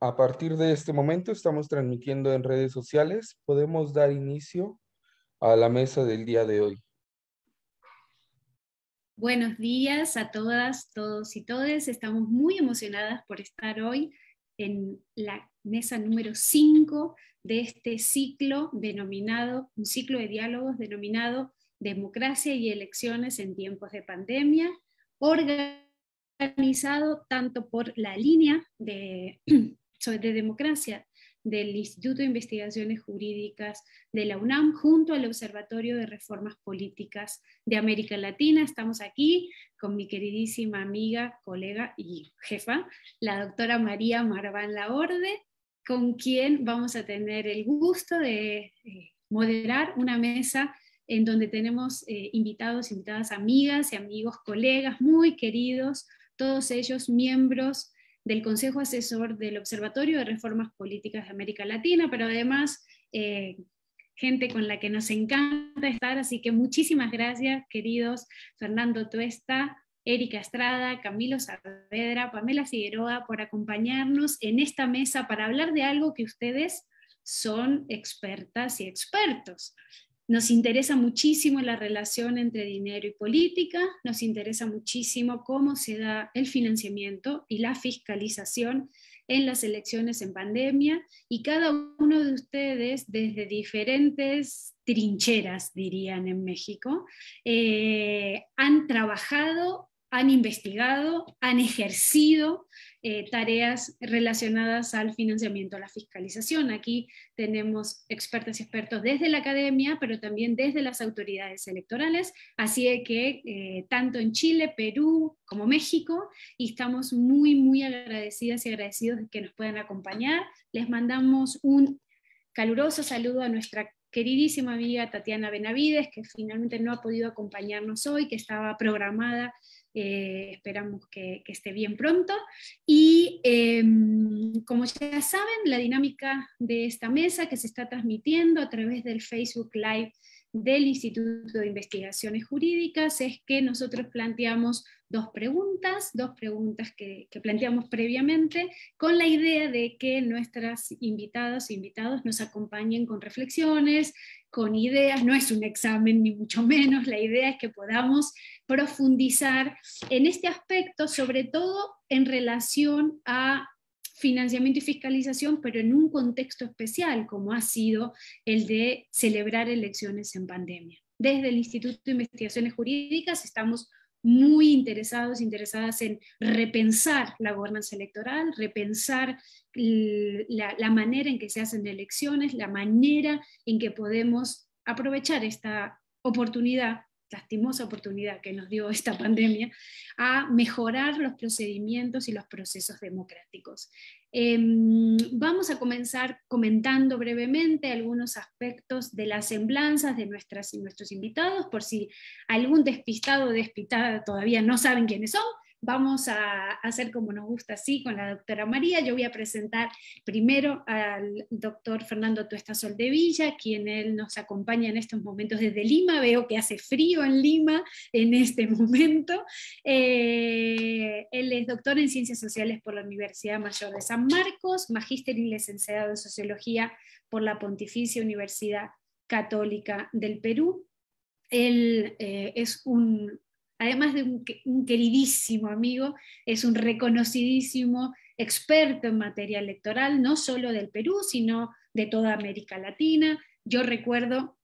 A partir de este momento estamos transmitiendo en redes sociales. Podemos dar inicio a la mesa del día de hoy. Buenos días a todas, todos y todes. Estamos muy emocionadas por estar hoy en la mesa número 5 de este ciclo denominado, un ciclo de diálogos denominado Democracia y elecciones en tiempos de pandemia, organizado tanto por la línea de de democracia del Instituto de Investigaciones Jurídicas de la UNAM junto al Observatorio de Reformas Políticas de América Latina. Estamos aquí con mi queridísima amiga, colega y jefa, la doctora María Marván Laorde, con quien vamos a tener el gusto de eh, moderar una mesa en donde tenemos eh, invitados, invitadas, amigas y amigos, colegas muy queridos, todos ellos miembros del Consejo Asesor del Observatorio de Reformas Políticas de América Latina, pero además eh, gente con la que nos encanta estar, así que muchísimas gracias, queridos Fernando Tuesta, Erika Estrada, Camilo Saavedra, Pamela Figueroa, por acompañarnos en esta mesa para hablar de algo que ustedes son expertas y expertos. Nos interesa muchísimo la relación entre dinero y política, nos interesa muchísimo cómo se da el financiamiento y la fiscalización en las elecciones en pandemia y cada uno de ustedes desde diferentes trincheras, dirían en México, eh, han trabajado, han investigado, han ejercido eh, tareas relacionadas al financiamiento, a la fiscalización. Aquí tenemos expertas y expertos desde la academia, pero también desde las autoridades electorales, así que eh, tanto en Chile, Perú como México, y estamos muy, muy agradecidas y agradecidos de que nos puedan acompañar. Les mandamos un caluroso saludo a nuestra queridísima amiga Tatiana Benavides, que finalmente no ha podido acompañarnos hoy, que estaba programada eh, esperamos que, esté bien pronto. Y em, como ya saben, la dinámica de esta mesa que se está transmitiendo a través del Facebook Live del Instituto de Investigaciones Jurídicas es que nosotros planteamos dos preguntas, dos preguntas que, planteamos previamente, con la idea de que nuestras invitadas e invitados nos acompañen con reflexiones, con ideas. No es un examen, ni mucho menos. La idea es que podamos profundizar en este aspecto, sobre todo en relación a financiamiento y fiscalización, pero en un contexto especial, como ha sido el de celebrar elecciones en pandemia. Desde el Instituto de Investigaciones Jurídicas estamos muy interesados, interesadas en repensar la gobernanza electoral, repensar la, manera en que se hacen elecciones, la manera en que podemos aprovechar esta oportunidad lastimosa oportunidad que nos dio esta pandemia, a mejorar los procedimientos y los procesos democráticos. Em, vamos a comenzar comentando brevemente algunos aspectos de las semblanzas de nuestras y nuestros invitados, por si algún despistado o despistada todavía no saben quiénes son vamos a hacer como nos gusta así con la doctora María. Yo voy a presentar primero al doctor Fernando Tuesta Soldevilla, quien él nos acompaña en estos momentos desde Lima. Veo que hace frío en Lima en este momento. Eh, él es doctor en Ciencias Sociales por la Universidad Mayor de San Marcos, magíster y licenciado en Sociología por la Pontificia Universidad Católica del Perú. Él eh, es un además de un, queridísimo amigo, es un reconocidísimo experto en materia electoral, no solo del Perú, sino de toda América Latina. Yo recuerdo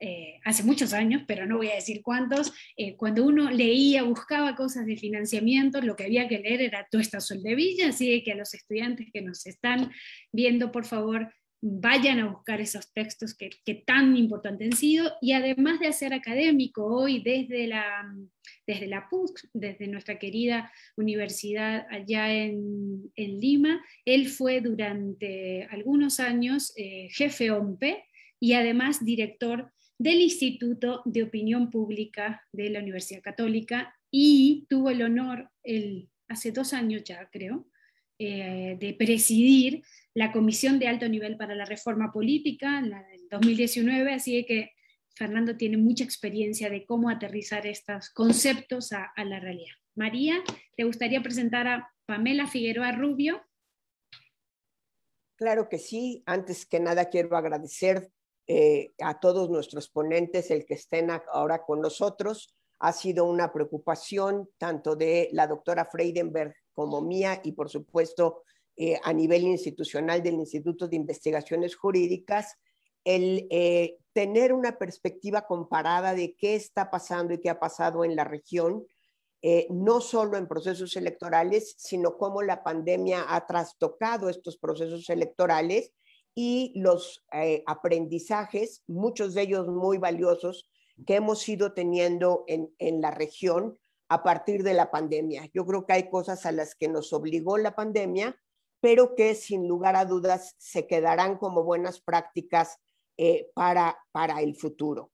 eh, hace muchos años, pero no voy a decir cuántos, eh, cuando uno leía, buscaba cosas de financiamiento, lo que había que leer era Tuesta Sol de Villa, así que a los estudiantes que nos están viendo, por favor, vayan a buscar esos textos que, tan importantes han sido y además de hacer académico hoy desde la, desde la PUC, desde nuestra querida universidad allá en, Lima, él fue durante algunos años eh, jefe OMPE y además director del Instituto de Opinión Pública de la Universidad Católica y tuvo el honor el, hace dos años ya creo eh, de presidir la Comisión de Alto Nivel para la Reforma Política en del 2019, así que Fernando tiene mucha experiencia de cómo aterrizar estos conceptos a, la realidad. María, ¿te gustaría presentar a Pamela Figueroa Rubio? Claro que sí. Antes que nada quiero agradecer eh, a todos nuestros ponentes el que estén ahora con nosotros ha sido una preocupación tanto de la doctora Freidenberg como mía y por supuesto eh, a nivel institucional del Instituto de Investigaciones Jurídicas, el eh, tener una perspectiva comparada de qué está pasando y qué ha pasado en la región, eh, no solo en procesos electorales, sino cómo la pandemia ha trastocado estos procesos electorales y los aprendizajes, muchos de ellos muy valiosos, que hemos ido teniendo en, en la región a partir de la pandemia. Yo creo que hay cosas a las que nos obligó la pandemia, pero que sin lugar a dudas se quedarán como buenas prácticas eh, para, para el futuro.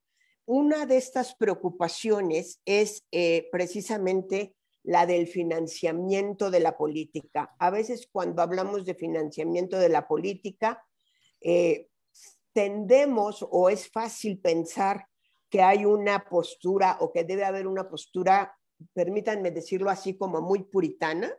Una de estas preocupaciones es eh, precisamente la del financiamiento de la política. A veces cuando hablamos de financiamiento de la política, eh, tendemos o es fácil pensar que hay una postura o que debe haber una postura, permítanme decirlo así, como muy puritana,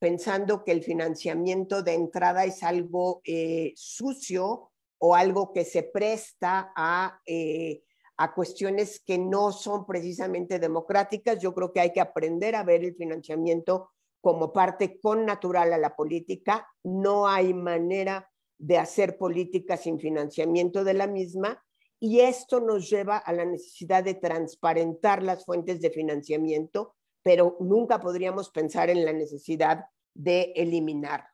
pensando que el financiamiento de entrada es algo eh, sucio o algo que se presta a, eh, a cuestiones que no son precisamente democráticas. Yo creo que hay que aprender a ver el financiamiento como parte con natural a la política. No hay manera de hacer política sin financiamiento de la misma y esto nos lleva a la necesidad de transparentar las fuentes de financiamiento, pero nunca podríamos pensar en la necesidad de eliminar.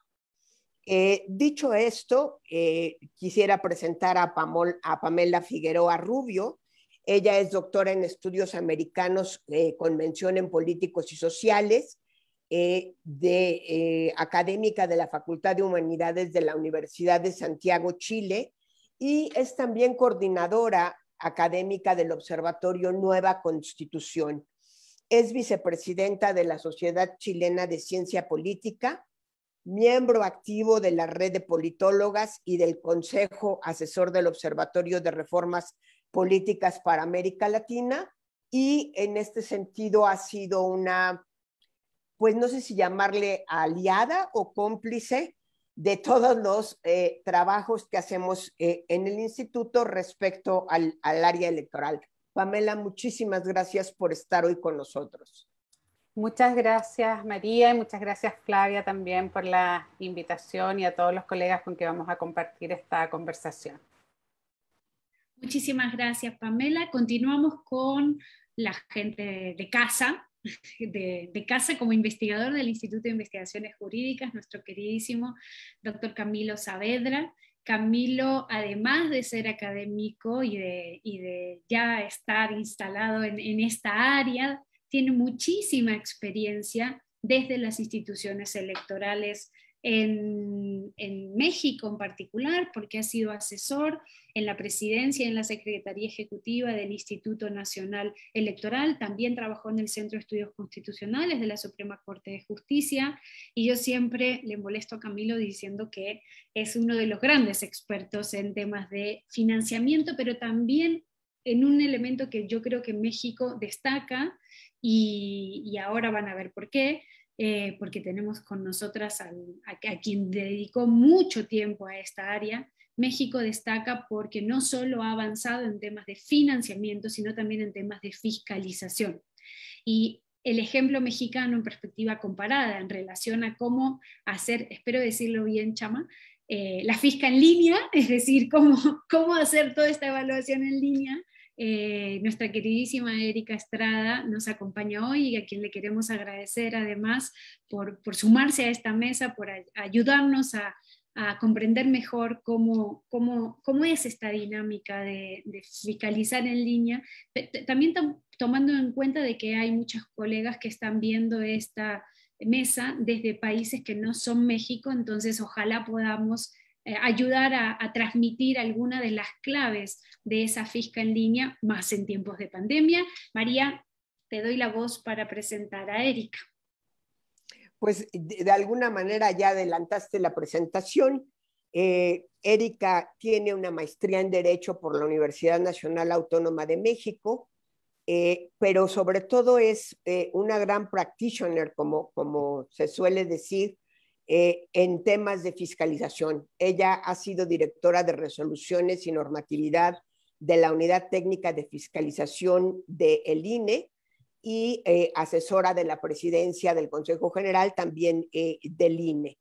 Eh, dicho esto, eh, quisiera presentar a, Pamela Figueroa Rubio. Ella es doctora en estudios americanos eh, con mención en políticos y sociales, de, académica de la Facultad de Humanidades de la Universidad de Santiago, Chile, y es también coordinadora académica del Observatorio Nueva Constitución. Es vicepresidenta de la Sociedad Chilena de Ciencia Política, miembro activo de la Red de Politólogas y del Consejo Asesor del Observatorio de Reformas Políticas para América Latina y en este sentido ha sido una, pues no sé si llamarle aliada o cómplice de todos los eh, trabajos que hacemos eh, en el instituto respecto al, al, área electoral. Pamela, muchísimas gracias por estar hoy con nosotros. Muchas gracias María y muchas gracias Flavia también por la invitación y a todos los colegas con que vamos a compartir esta conversación. Muchísimas gracias Pamela. Continuamos con la gente de casa de, casa como investigador del Instituto de Investigaciones Jurídicas, nuestro queridísimo doctor Camilo Saavedra. Camilo, además de ser académico y de, ya estar instalado en, en esta área, tiene muchísima experiencia desde las instituciones electorales en, México en particular, porque ha sido asesor en la presidencia y en la Secretaría Ejecutiva del Instituto Nacional Electoral, también trabajó en el Centro de Estudios Constitucionales de la Suprema Corte de Justicia, y yo siempre le molesto a Camilo diciendo que es uno de los grandes expertos en temas de financiamiento, pero también en un elemento que yo creo que México destaca, y ahora van a ver por qué, eh, porque tenemos con nosotras a, quien dedicó mucho tiempo a esta área. México destaca porque no solo ha avanzado en temas de financiamiento, sino también en temas de fiscalización. Y el ejemplo mexicano en perspectiva comparada en relación a cómo hacer, espero decirlo bien, Chama, eh, la fisca en línea, es decir, cómo, cómo hacer toda esta evaluación en línea, eh, nuestra queridísima Erika Estrada nos acompaña hoy y a quien le queremos agradecer además por, sumarse a esta mesa, por ayudarnos a, comprender mejor cómo, es esta dinámica de, fiscalizar en línea. También tomando en cuenta de que hay muchos colegas que están viendo esta mesa desde países que no son México, entonces ojalá podamos eh, ayudar a, transmitir alguna de las claves de esa fisca en línea, más en tiempos de pandemia. María, te doy la voz para presentar a Erika. Pues de, alguna manera ya adelantaste la presentación. Eh, Erika tiene una maestría en Derecho por la Universidad Nacional Autónoma de México, eh, pero sobre todo es una gran practitioner, como, como se suele decir, eh, en temas de fiscalización. Ella ha sido directora de resoluciones y normatividad de la Unidad Técnica de Fiscalización del INE y eh, asesora de la presidencia del Consejo General, también eh, del INE.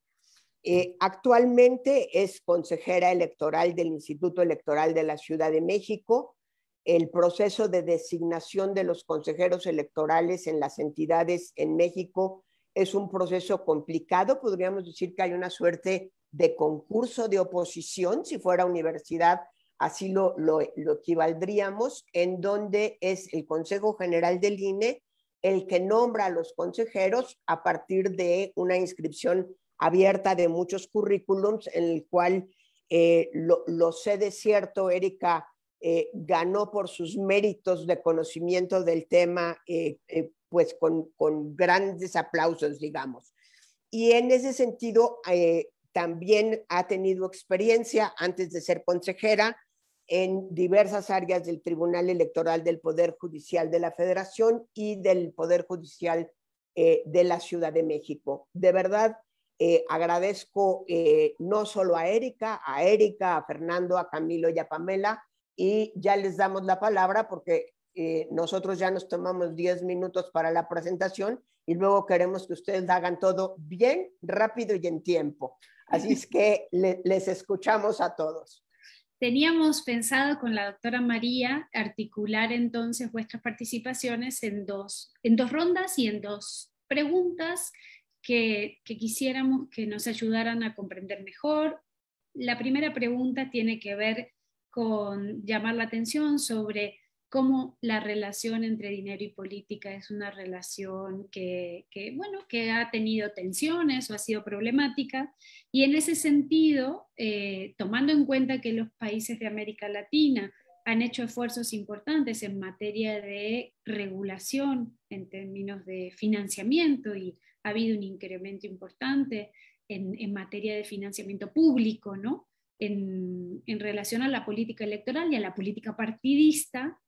actualmente es consejera electoral del Instituto Electoral de la Ciudad de México. El proceso de designación de los consejeros electorales en las entidades en México es un proceso complicado, podríamos decir que hay una suerte de concurso de oposición, si fuera universidad, así lo, equivaldríamos, en donde es el Consejo General del INE el que nombra a los consejeros a partir de una inscripción abierta de muchos currículums, en el cual eh, lo, lo, sé de cierto, Erika, eh, ganó por sus méritos de conocimiento del tema, eh, eh, pues con, grandes aplausos, digamos. Y en ese sentido, también ha tenido experiencia antes de ser consejera en diversas áreas del Tribunal Electoral del Poder Judicial de la Federación y del Poder Judicial de la Ciudad de México. De verdad, agradezco no solo a Erika, a Erika, a Fernando, a Camilo y a Pamela, y ya les damos la palabra porque eh, nosotros ya nos tomamos 10 minutos para la presentación y luego queremos que ustedes hagan todo bien, rápido y en tiempo. Así es que les escuchamos a todos. Teníamos pensado con la doctora María articular entonces vuestras participaciones en dos, en dos rondas y en dos preguntas que, que quisiéramos que nos ayudaran a comprender mejor. La primera pregunta tiene que ver con llamar la atención sobre cómo la relación entre dinero y política es una relación que, bueno, que ha tenido tensiones o ha sido problemática. Y en ese sentido, eh, tomando en cuenta que los países de América Latina han hecho esfuerzos importantes en materia de regulación en términos de financiamiento y ha habido un incremento importante en materia de financiamiento público, ¿no? en, relación a la política electoral y a la política partidista,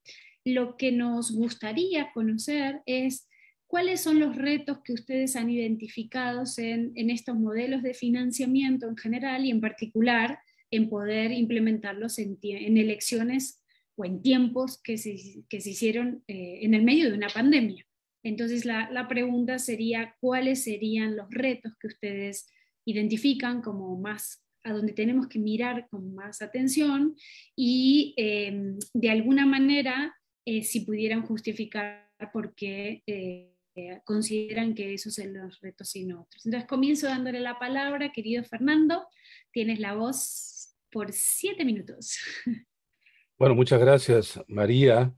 lo que nos gustaría conocer es cuáles son los retos que ustedes han identificado en, estos modelos de financiamiento en general y en particular en poder implementarlos en, elecciones o en tiempos que se, que se hicieron eh, en el medio de una pandemia. Entonces, la, la, pregunta sería, ¿cuáles serían los retos que ustedes identifican como más a donde tenemos que mirar con más atención y em, de alguna manera eh, si pudieran justificar por qué eh, eh, consideran que esos son los retos y no otros. Entonces comienzo dándole la palabra, querido Fernando, tienes la voz por siete minutos. Bueno, muchas gracias María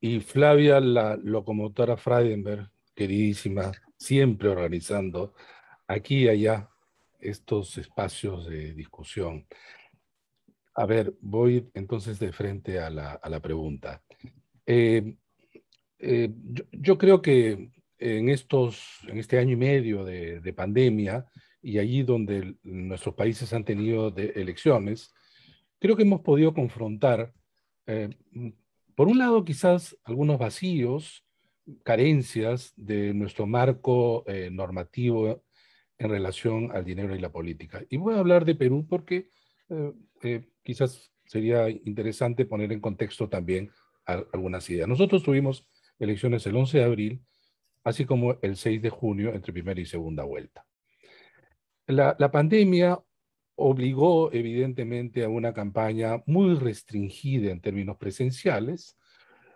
y Flavia, la locomotora Freidenberg, queridísima, siempre organizando aquí y allá estos espacios de discusión. A ver, voy entonces de frente a la, a la pregunta. Eh, eh, yo, creo que en, estos, en este año y medio de, de pandemia y allí donde nuestros países han tenido de elecciones, creo que hemos podido confrontar, eh, por un lado, quizás algunos vacíos, carencias de nuestro marco eh, normativo en relación al dinero y la política. Y voy a hablar de Perú porque eh, eh, quizás sería interesante poner en contexto también algunas ideas. Nosotros tuvimos elecciones el 11 de abril, así como el 6 de junio entre primera y segunda vuelta. La, la pandemia obligó evidentemente a una campaña muy restringida en términos presenciales,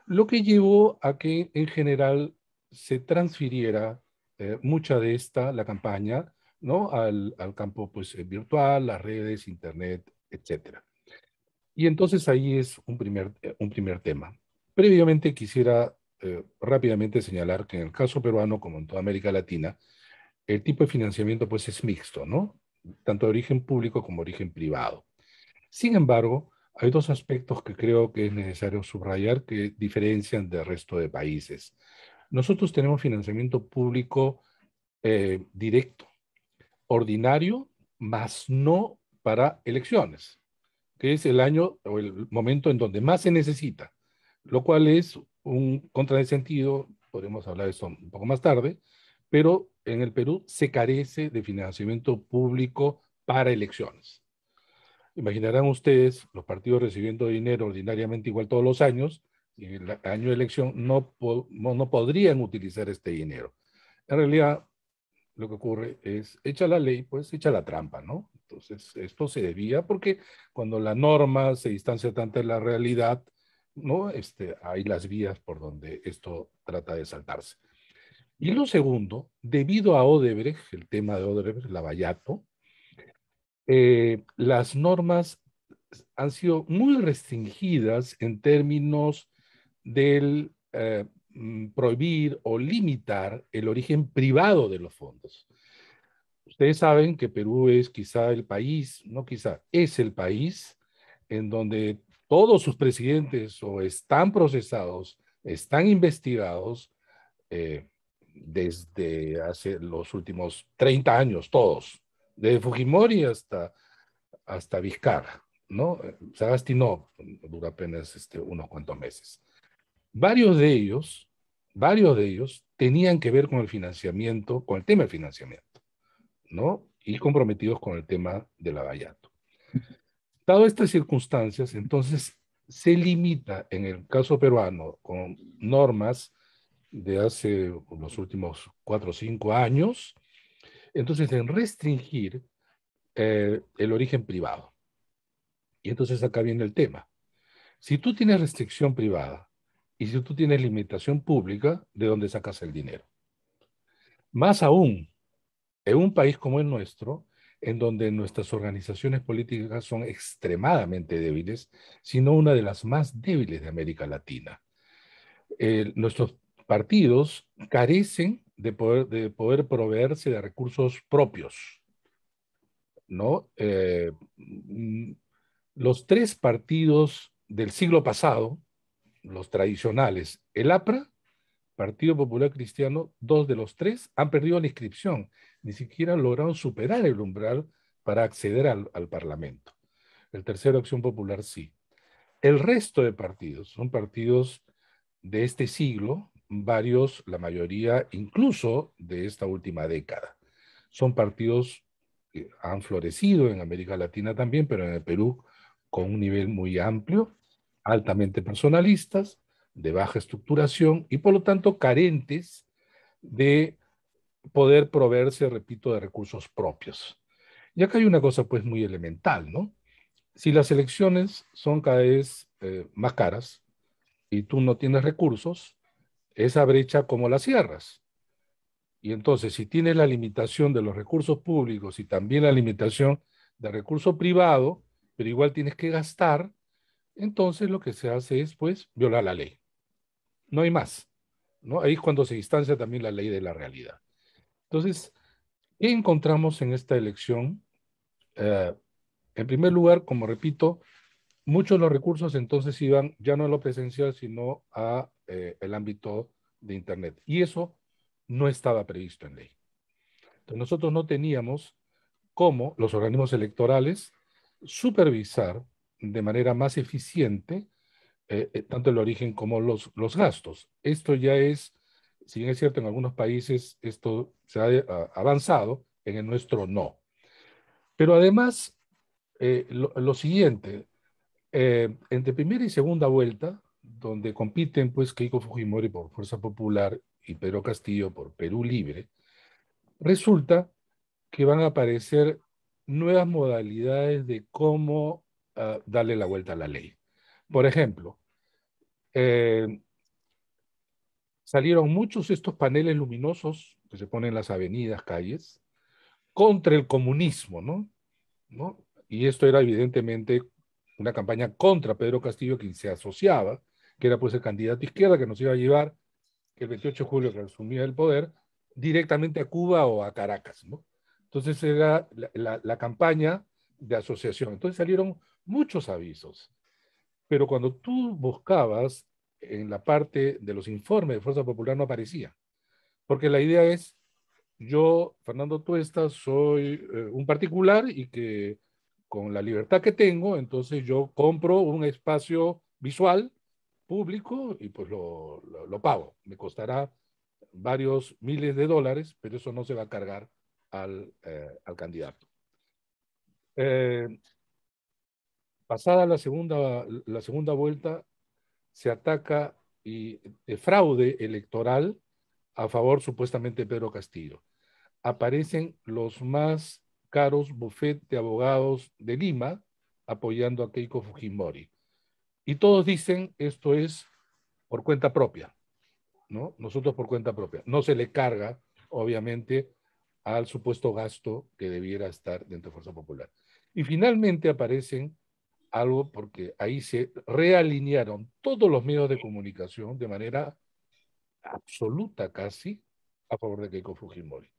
lo que llevó a que en general se transfiriera eh, mucha de esta, la campaña, ¿no? Al, al, campo pues, eh, virtual, las redes, Internet, etc. Y entonces ahí es un primer, eh, un primer tema. Previamente quisiera rápidamente señalar que en el caso peruano, como en toda América Latina, el tipo de financiamiento pues, es mixto, ¿no? tanto de origen público como de origen privado. Sin embargo, hay dos aspectos que creo que es necesario subrayar que diferencian del resto de países. Nosotros tenemos financiamiento público eh, directo, ordinario, más no para elecciones, que es el año o el momento en donde más se necesita, lo cual es un contrasentido, podemos hablar de eso un poco más tarde, pero en el Perú se carece de financiamiento público para elecciones. Imaginarán ustedes los partidos recibiendo dinero ordinariamente igual todos los años, el año de elección no, no podrían utilizar este dinero. En realidad, lo que ocurre es, echa la ley, pues echa la trampa, ¿no? Entonces, esto se debía porque cuando la norma se distancia tanto de la realidad, ¿no? Este, hay las vías por donde esto trata de saltarse. Y lo segundo, debido a Odebrecht, el tema de Odebrecht, Lavallato, eh, las normas han sido muy restringidas en términos del eh, mm, prohibir o limitar el origen privado de los fondos. Ustedes saben que Perú es quizá el país, no quizá, es el país en donde todos sus presidentes o están procesados, están investigados eh, desde hace los últimos 30 años, todos, desde Fujimori hasta, hasta Vizcarra, ¿no? Sagasti no, dura apenas este, unos cuantos meses. Varios de ellos, varios de ellos tenían que ver con el financiamiento, con el tema del financiamiento, ¿no? Y comprometidos con el tema del avallato. Dado estas circunstancias, entonces se limita en el caso peruano con normas de hace los últimos cuatro o cinco años, entonces en restringir eh, el origen privado. Y entonces acá viene el tema. Si tú tienes restricción privada y si tú tienes limitación pública, ¿de dónde sacas el dinero? Más aún, en un país como el nuestro, en donde nuestras organizaciones políticas son extremadamente débiles, sino una de las más débiles de América Latina. nuestros partidos carecen de poder, de poder proveerse de recursos propios. ¿no? Eh, mm, los tres partidos del siglo pasado, los tradicionales, el APRA, Partido Popular Cristiano, dos de los tres han perdido la inscripción, ni siquiera lograron superar el umbral para acceder al, al Parlamento. El tercero, Acción Popular, sí. El resto de partidos son partidos de este siglo, varios, la mayoría incluso de esta última década. Son partidos que han florecido en América Latina también, pero en el Perú con un nivel muy amplio altamente personalistas, de baja estructuración y por lo tanto carentes de poder proveerse, repito, de recursos propios. Y acá hay una cosa pues muy elemental, ¿no? Si las elecciones son cada vez eh, más caras y tú no tienes recursos, esa brecha como la cierras. Y entonces, si tienes la limitación de los recursos públicos y también la limitación de recurso privado, pero igual tienes que gastar, entonces lo que se hace es, pues, violar la ley. No hay más. ¿no? Ahí es cuando se distancia también la ley de la realidad. Entonces, ¿qué encontramos en esta elección? Eh, en primer lugar, como repito, muchos de los recursos entonces iban ya no a lo presencial, sino a eh, el ámbito de Internet. Y eso no estaba previsto en ley. Entonces, nosotros no teníamos como los organismos electorales supervisar de manera más eficiente eh, eh, tanto el origen como los, los gastos. Esto ya es, si bien es cierto, en algunos países esto se ha avanzado, en el nuestro no. Pero además, eh, lo, lo, siguiente, entre primera y segunda vuelta, donde compiten pues Keiko Fujimori por Fuerza Popular y Pedro Castillo por Perú Libre, resulta que van a aparecer nuevas modalidades de cómo darle la vuelta a la ley. Por ejemplo, eh, salieron muchos estos paneles luminosos que se ponen en las avenidas, calles, contra el comunismo, ¿no? ¿no? Y esto era evidentemente una campaña contra Pedro Castillo, quien se asociaba, que era pues el candidato izquierda que nos iba a llevar que el 28 de julio, que asumía el poder, directamente a Cuba o a Caracas, ¿no? Entonces era la campaña de asociación. Entonces salieron muchos avisos. Pero cuando tú buscabas en la parte de los informes de Fuerza Popular no aparecía. Porque la idea es, yo, Fernando Tuesta, soy eh, un particular y que con la libertad que tengo, entonces yo compro un espacio visual público y pues lo, lo, pago. Me costará varios miles de dólares, pero eso no se va a cargar al, eh, al candidato. Eh, Pasada la segunda, la segunda vuelta, se ataca y, de eh, fraude electoral a favor supuestamente de Pedro Castillo. Aparecen los más caros bufet de abogados de Lima apoyando a Keiko Fujimori. Y todos dicen esto es por cuenta propia, ¿no? Nosotros por cuenta propia. No se le carga, obviamente, al supuesto gasto que debiera estar dentro de Fuerza Popular. Y finalmente aparecen algo porque ahí se realinearon todos los medios de comunicación de manera absoluta casi a favor de Keiko Fujimori.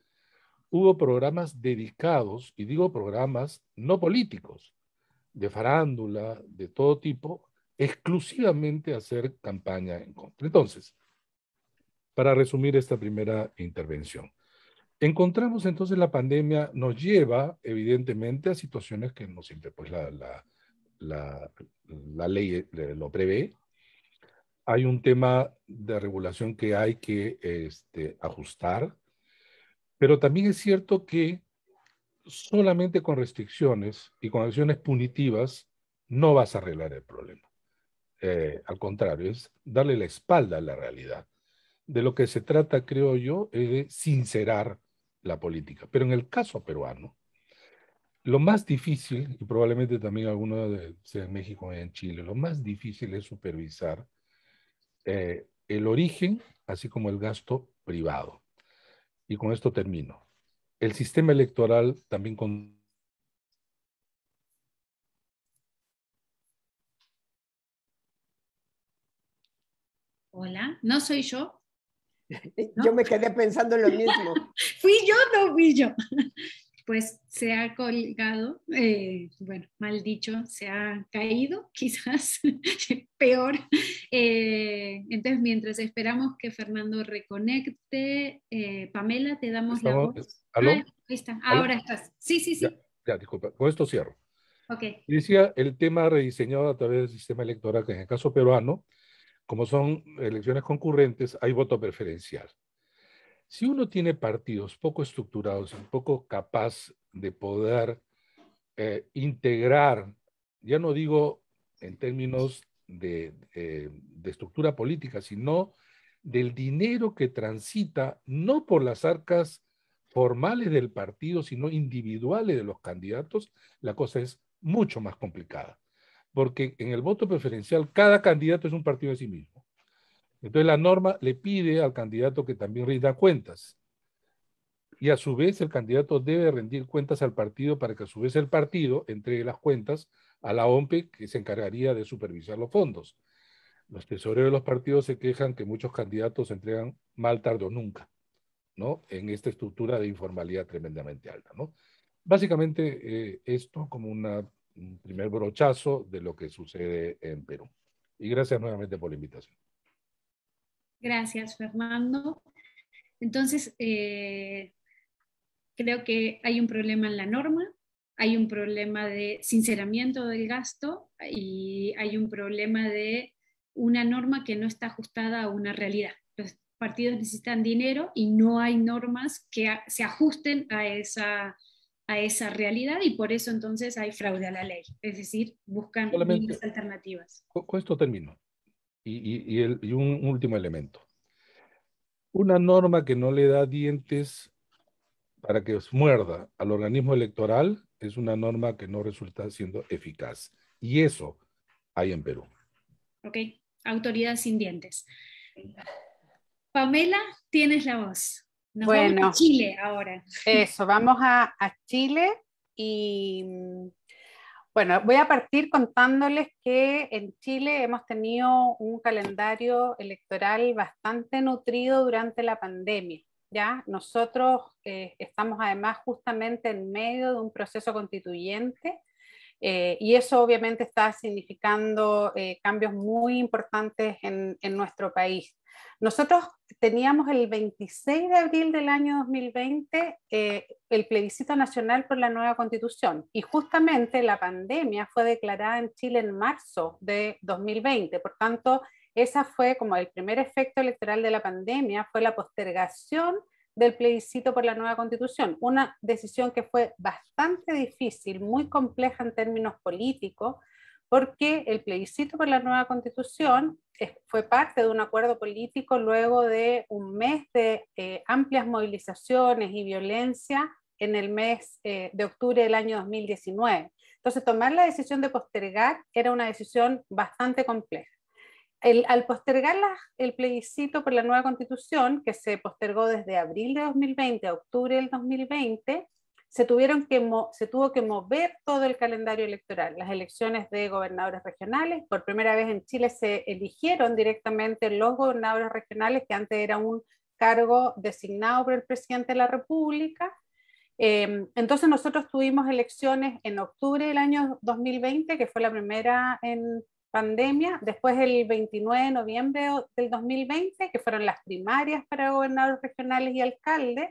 Hubo programas dedicados, y digo programas no políticos, de farándula, de todo tipo, exclusivamente a hacer campaña en contra. Entonces, para resumir esta primera intervención, encontramos entonces la pandemia nos lleva evidentemente a situaciones que nos siempre, pues la la, ley eh, lo prevé, hay un tema de regulación que hay que este, ajustar, pero también es cierto que solamente con restricciones y con acciones punitivas no vas a arreglar el problema. Eh, al contrario, es darle la espalda a la realidad. De lo que se trata, creo yo, es de sincerar la política. Pero en el caso peruano, lo más difícil, y probablemente también alguno de, sea en México o en Chile, lo más difícil es supervisar eh, el origen, así como el gasto privado. Y con esto termino. El sistema electoral también con Hola, ¿no soy yo? Yo me quedé pensando en lo mismo. fui yo, no fui yo. Pues se ha colgado, eh, bueno, mal dicho, se ha caído quizás, peor. Eh, entonces, mientras esperamos que Fernando reconecte, eh, Pamela, te damos la voz. ¿Aló? Ah, ahí está. ahora estás. Sí, sí, sí. Ya, disculpa, con esto cierro. Ok. Decía el tema rediseñado a través del sistema electoral, que en el caso peruano, como son elecciones concurrentes, hay voto preferencial. Si uno tiene partidos poco estructurados y poco capaz de poder eh, integrar, ya no digo en términos de, eh, de estructura política, sino del dinero que transita no por las arcas formales del partido, sino individuales de los candidatos, la cosa es mucho más complicada. Porque en el voto preferencial cada candidato es un partido de sí mismo. Entonces la norma le pide al candidato que también rinda cuentas. Y a su vez el candidato debe rendir cuentas al partido para que a su vez el partido entregue las cuentas a la OMPE que se encargaría de supervisar los fondos. Los tesoreros de los partidos se quejan que muchos candidatos entregan mal tarde o nunca, ¿no? En esta estructura de informalidad tremendamente alta, ¿no? Básicamente eh, esto como un primer brochazo de lo que sucede en Perú. Y gracias nuevamente por la invitación. Gracias, Fernando. Entonces, eh, creo que hay un problema en la norma, hay un problema de sinceramiento del gasto y hay un problema de una norma que no está ajustada a una realidad. Los partidos necesitan dinero y no hay normas que se ajusten a esa, a esa realidad y por eso entonces hay fraude a la ley. Es decir, buscan alternativas. Con esto termino y, un último elemento. Una norma que no le da dientes para que os muerda al organismo electoral es una norma que no resulta siendo eficaz. Y eso hay en Perú. Ok, autoridad sin dientes. Pamela, tienes la voz. bueno, vamos a Chile ahora. Eso, vamos a Chile y bueno, voy a partir contándoles que en Chile hemos tenido un calendario electoral bastante nutrido durante la pandemia. ¿ya? Nosotros eh, estamos además justamente en medio de un proceso constituyente eh, y eso obviamente está significando eh, cambios muy importantes en nuestro país. Nosotros teníamos el 26 de abril del año 2020 eh, el plebiscito nacional por la nueva constitución y justamente la pandemia fue declarada en Chile en marzo de 2020. Por tanto, esa fue como el primer efecto electoral de la pandemia, fue la postergación del plebiscito por la nueva constitución, una decisión que fue bastante difícil, muy compleja en términos políticos, porque el plebiscito por la nueva constitución eh, fue parte de un acuerdo político luego de un mes de eh, amplias movilizaciones y violencia en el mes eh, de octubre del año 2019. Entonces, tomar la decisión de postergar era una decisión bastante compleja. al postergar el plebiscito por la nueva constitución, que se postergó desde abril de 2020 a octubre del 2020, se, tuvieron que se tuvo que mover todo el calendario electoral. Las elecciones de gobernadores regionales, por primera vez en Chile se eligieron directamente los gobernadores regionales, que antes era un cargo designado por el presidente de la República. Em, entonces nosotros tuvimos elecciones en octubre del año 2020, que fue la primera en pandemia, después el 29 de noviembre del 2020, que fueron las primarias para gobernadores regionales y alcaldes,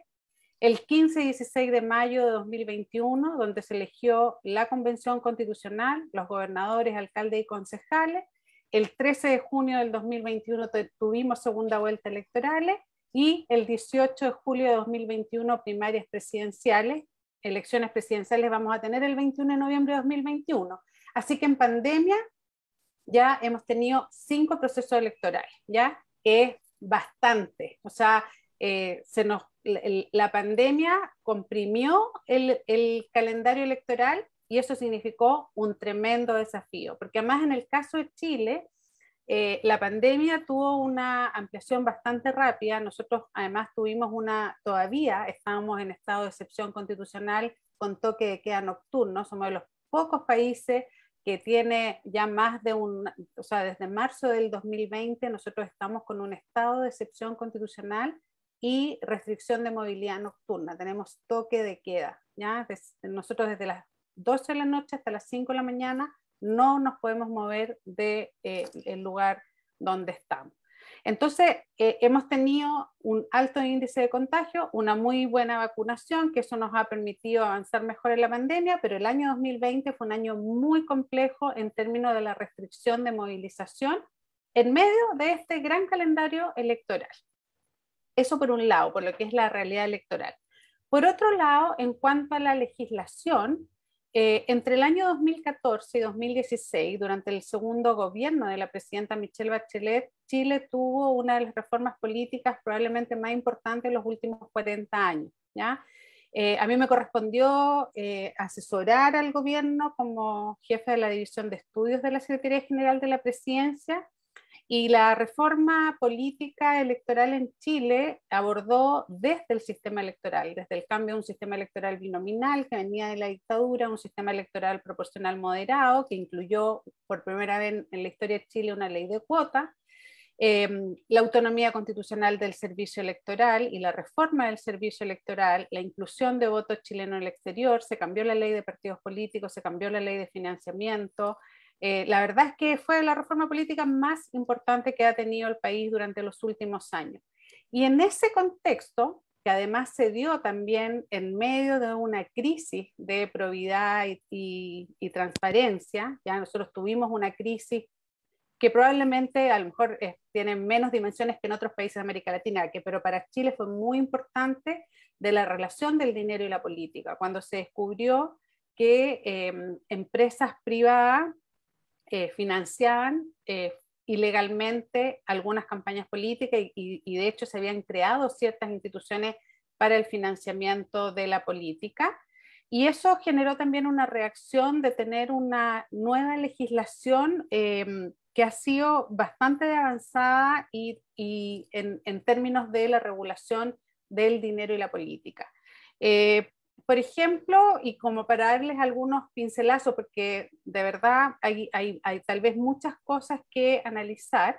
el 15 y 16 de mayo de 2021, donde se eligió la Convención Constitucional, los gobernadores, alcaldes y concejales. El 13 de junio del 2021 tuvimos segunda vuelta electoral y el 18 de julio de 2021 primarias presidenciales. Elecciones presidenciales vamos a tener el 21 de noviembre de 2021. Así que en pandemia ya hemos tenido cinco procesos electorales, ¿ya? Que es bastante. O sea, eh, se nos la pandemia comprimió el, calendario electoral y eso significó un tremendo desafío, porque además en el caso de Chile, eh, la pandemia tuvo una ampliación bastante rápida. Nosotros además tuvimos una, todavía estábamos en estado de excepción constitucional con toque de queda nocturno, somos de los pocos países que tiene ya más de un, o sea, desde marzo del 2020 nosotros estamos con un estado de excepción constitucional y restricción de movilidad nocturna. Tenemos toque de queda. ¿ya? nosotros desde las 12 de la noche hasta las 5 de la mañana no nos podemos mover del de, eh, el lugar donde estamos. Entonces, eh, hemos tenido un alto índice de contagio, una muy buena vacunación, que eso nos ha permitido avanzar mejor en la pandemia, pero el año 2020 fue un año muy complejo en términos de la restricción de movilización en medio de este gran calendario electoral. Eso por un lado, por lo que es la realidad electoral. Por otro lado, en cuanto a la legislación, eh, entre el año 2014 y 2016, durante el segundo gobierno de la presidenta Michelle Bachelet, Chile tuvo una de las reformas políticas probablemente más importantes en los últimos 40 años. ¿ya? Eh, a mí me correspondió eh, asesorar al gobierno como jefe de la División de Estudios de la Secretaría General de la Presidencia y la reforma política electoral en Chile abordó desde el sistema electoral, desde el cambio de un sistema electoral binominal que venía de la dictadura, un sistema electoral proporcional moderado que incluyó por primera vez en la historia de Chile una ley de cuota, em, la autonomía constitucional del servicio electoral y la reforma del servicio electoral, la inclusión de votos chilenos en el exterior, se cambió la ley de partidos políticos, se cambió la ley de financiamiento, eh, la verdad es que fue la reforma política más importante que ha tenido el país durante los últimos años. Y en ese contexto, que además se dio también en medio de una crisis de probidad y, transparencia, ya nosotros tuvimos una crisis que probablemente a lo mejor eh, tiene menos dimensiones que en otros países de América Latina, que, pero para Chile fue muy importante de la relación del dinero y la política, cuando se descubrió que em, empresas privadas eh, financiaban eh, ilegalmente algunas campañas políticas y, de hecho se habían creado ciertas instituciones para el financiamiento de la política. Y eso generó también una reacción de tener una nueva legislación em, que ha sido bastante avanzada y, en, términos de la regulación del dinero y la política. Eh, por ejemplo, y como para darles algunos pincelazos, porque de verdad hay, tal vez muchas cosas que analizar,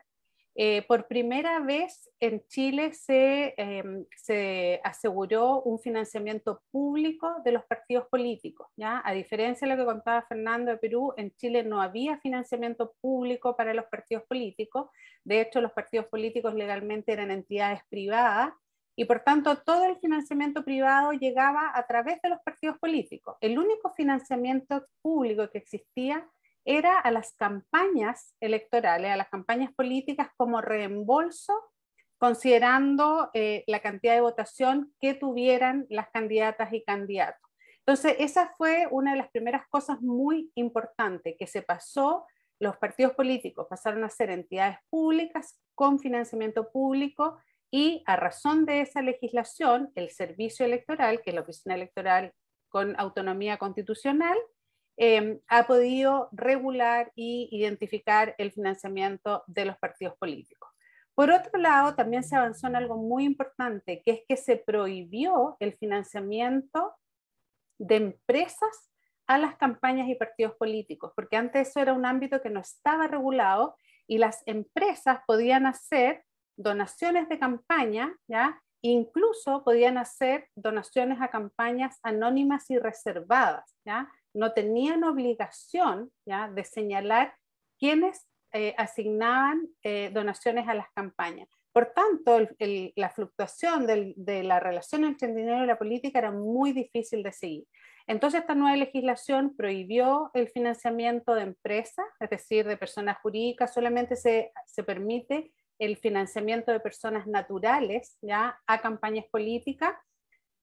eh, por primera vez en Chile em, se, aseguró un financiamiento público de los partidos políticos. ¿ya? A diferencia de lo que contaba Fernando de Perú, en Chile no había financiamiento público para los partidos políticos. De hecho, los partidos políticos legalmente eran entidades privadas y por tanto todo el financiamiento privado llegaba a través de los partidos políticos. El único financiamiento público que existía era a las campañas electorales, a las campañas políticas como reembolso, considerando eh, la cantidad de votación que tuvieran las candidatas y candidatos. Entonces, esa fue una de las primeras cosas muy importantes que se pasó. Los partidos políticos pasaron a ser entidades públicas con financiamiento público y a razón de esa legislación, el servicio electoral, que es la oficina electoral con autonomía constitucional, em, ha podido regular y identificar el financiamiento de los partidos políticos. Por otro lado, también se avanzó en algo muy importante, que es que se prohibió el financiamiento de empresas a las campañas y partidos políticos, porque antes eso era un ámbito que no estaba regulado y las empresas podían hacer donaciones de campaña, ¿ya? Incluso podían hacer donaciones a campañas anónimas y reservadas, ¿ya? No tenían obligación, ¿ya? De señalar quiénes eh, asignaban eh, donaciones a las campañas. Por tanto, la fluctuación de la relación entre el dinero y la política era muy difícil de seguir. Entonces, esta nueva legislación prohibió el financiamiento de empresas, es decir, de personas jurídicas, solamente se, se permite el financiamiento de personas naturales ¿ya? a campañas políticas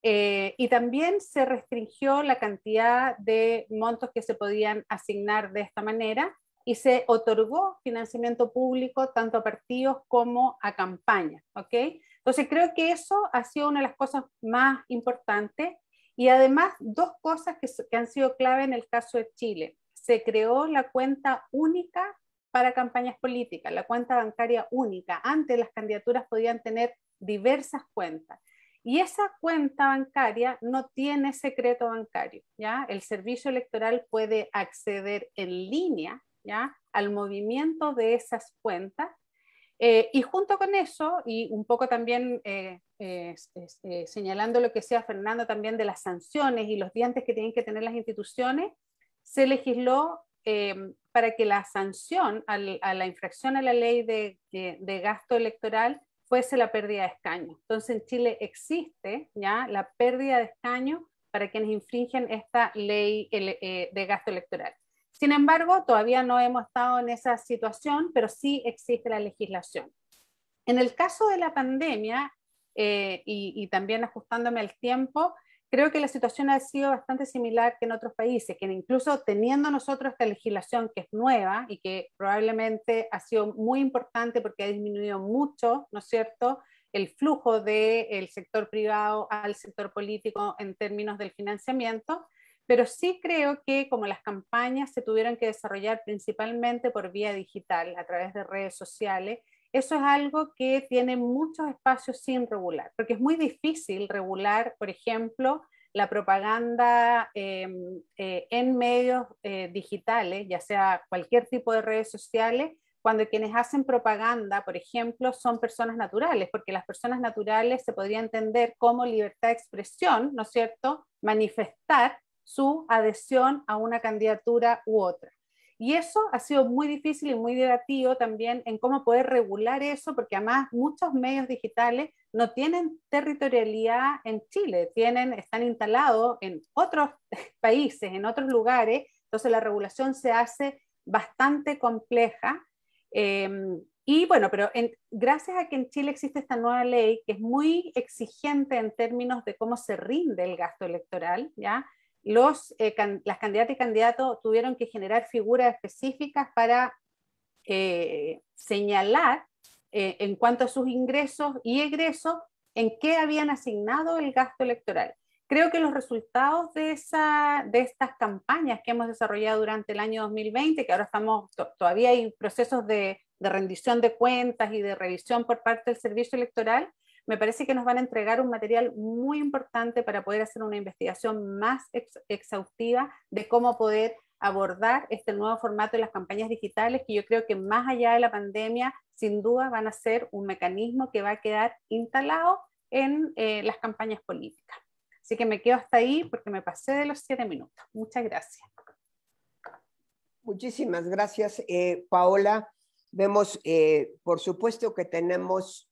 eh, y también se restringió la cantidad de montos que se podían asignar de esta manera y se otorgó financiamiento público tanto a partidos como a campañas. ¿okay? Entonces creo que eso ha sido una de las cosas más importantes y además dos cosas que han sido clave en el caso de Chile. Se creó la cuenta única para campañas políticas, la cuenta bancaria única. Antes las candidaturas podían tener diversas cuentas. Y esa cuenta bancaria no tiene secreto bancario, ¿ya? El servicio electoral puede acceder en línea, ¿ya? Al movimiento de esas cuentas. Eh, y junto con eso, y un poco también eh, eh, señalando lo que sea Fernando también de las sanciones y los dientes que tienen que tener las instituciones, se legisló Em, para que la sanción a la infracción a la ley de, gasto electoral fuese la pérdida de escaño. Entonces en Chile existe ya la pérdida de escaño para quienes infringen esta ley eh, de gasto electoral. Sin embargo, todavía no hemos estado en esa situación, pero sí existe la legislación. En el caso de la pandemia, eh, y, también ajustándome al tiempo, creo que la situación ha sido bastante similar que en otros países, que incluso teniendo nosotros esta legislación que es nueva y que probablemente ha sido muy importante porque ha disminuido mucho, ¿no es cierto?, el flujo del sector privado al sector político en términos del financiamiento, pero sí creo que como las campañas se tuvieron que desarrollar principalmente por vía digital, a través de redes sociales, eso es algo que tiene muchos espacios sin regular, porque es muy difícil regular, por ejemplo, la propaganda em, eh, en medios eh, digitales, ya sea cualquier tipo de redes sociales, cuando quienes hacen propaganda, por ejemplo, son personas naturales, porque las personas naturales se podría entender como libertad de expresión, ¿no es cierto?, manifestar su adhesión a una candidatura u otra. Y eso ha sido muy difícil y muy debatido también en cómo poder regular eso, porque además muchos medios digitales no tienen territorialidad en Chile, tienen, están instalados en otros países, en otros lugares, entonces la regulación se hace bastante compleja. Em, y bueno, pero gracias a que en Chile existe esta nueva ley, que es muy exigente en términos de cómo se rinde el gasto electoral, ¿ya? Eh, las candidatas y candidatos tuvieron que generar figuras específicas para eh, señalar eh, en cuanto a sus ingresos y egresos en qué habían asignado el gasto electoral. Creo que los resultados de, estas campañas que hemos desarrollado durante el año 2020, que ahora estamos, todavía hay procesos de, de rendición de cuentas y de revisión por parte del servicio electoral, me parece que nos van a entregar un material muy importante para poder hacer una investigación más exhaustiva de cómo poder abordar este nuevo formato de las campañas digitales, que yo creo que más allá de la pandemia, sin duda van a ser un mecanismo que va a quedar instalado en eh, las campañas políticas. Así que me quedo hasta ahí porque me pasé de los siete minutos. Muchas gracias. Muchísimas gracias, eh, Paola. Vemos, eh, por supuesto, que tenemos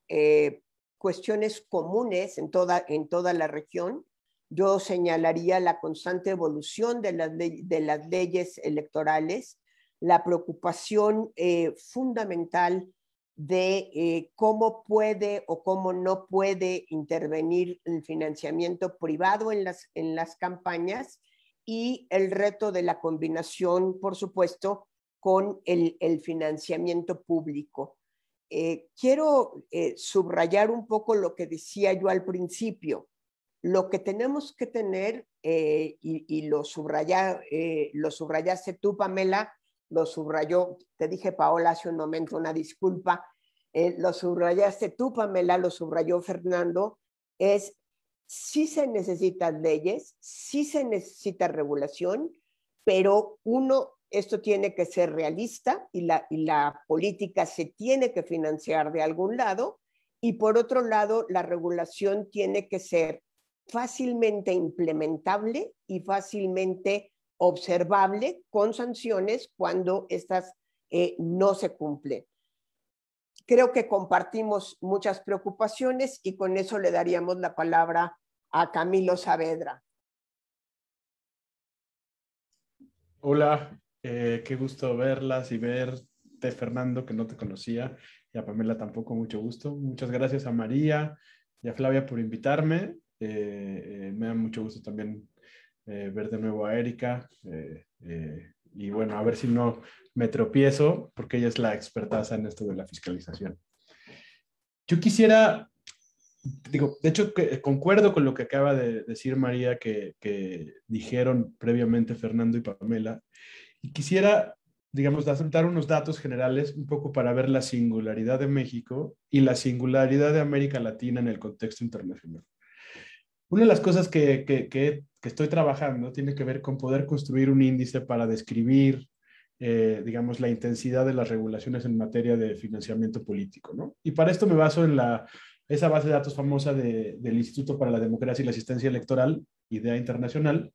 cuestiones comunes en toda, en toda la región. Yo señalaría la constante evolución de las, de las leyes electorales, la preocupación eh, fundamental de eh, cómo puede o cómo no puede intervenir el financiamiento privado en las, en las campañas y el reto de la combinación, por supuesto, con el, el financiamiento público. Eh, quiero eh, subrayar un poco lo que decía yo al principio. Lo que tenemos que tener, eh, y, lo, subraya, lo subrayaste tú, Pamela, lo subrayó, te dije Paola hace un momento, una disculpa, lo subrayaste tú, Pamela, lo subrayó Fernando, es si se necesitan leyes, si se necesita regulación, pero uno esto tiene que ser realista y la, política se tiene que financiar de algún lado. Y por otro lado, la regulación tiene que ser fácilmente implementable y fácilmente observable con sanciones cuando estas eh, no se cumplen. Creo que compartimos muchas preocupaciones y con eso le daríamos la palabra a Camilo Saavedra. Hola, eh, qué gusto verlas y verte, Fernando, que no te conocía, y a Pamela tampoco, mucho gusto. Muchas gracias a María y a Flavia por invitarme. Eh, eh, me da mucho gusto también ver de nuevo a Erika. y bueno, a ver si no me tropiezo, porque ella es la expertaza en esto de la fiscalización. Yo quisiera digo, de hecho, que, concuerdo con lo que acaba de decir María, que, que, dijeron previamente Fernando y Pamela, y quisiera, digamos, dar unos datos generales un poco para ver la singularidad de México y la singularidad de América Latina en el contexto internacional. Una de las cosas que, estoy trabajando tiene que ver con poder construir un índice para describir eh, digamos, la intensidad de las regulaciones en materia de financiamiento político, ¿no? Y para esto me baso en la, esa base de datos famosa del Instituto para la Democracia y la Asistencia Electoral, IDEA Internacional,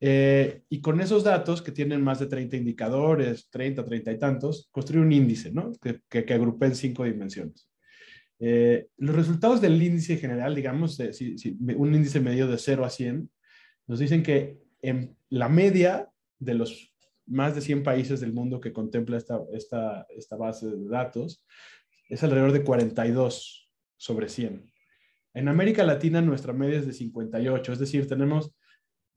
eh, y con esos datos, que tienen más de 30 indicadores, 30, 30 y tantos, construí un índice, ¿no? Que, que, agrupe en cinco dimensiones. Eh, los resultados del índice general, digamos, un índice medio de 0 a 100, nos dicen que en la media de los más de 100 países del mundo que contempla esta base de datos es alrededor de 42 sobre 100. En América Latina nuestra media es de 58, es decir, tenemos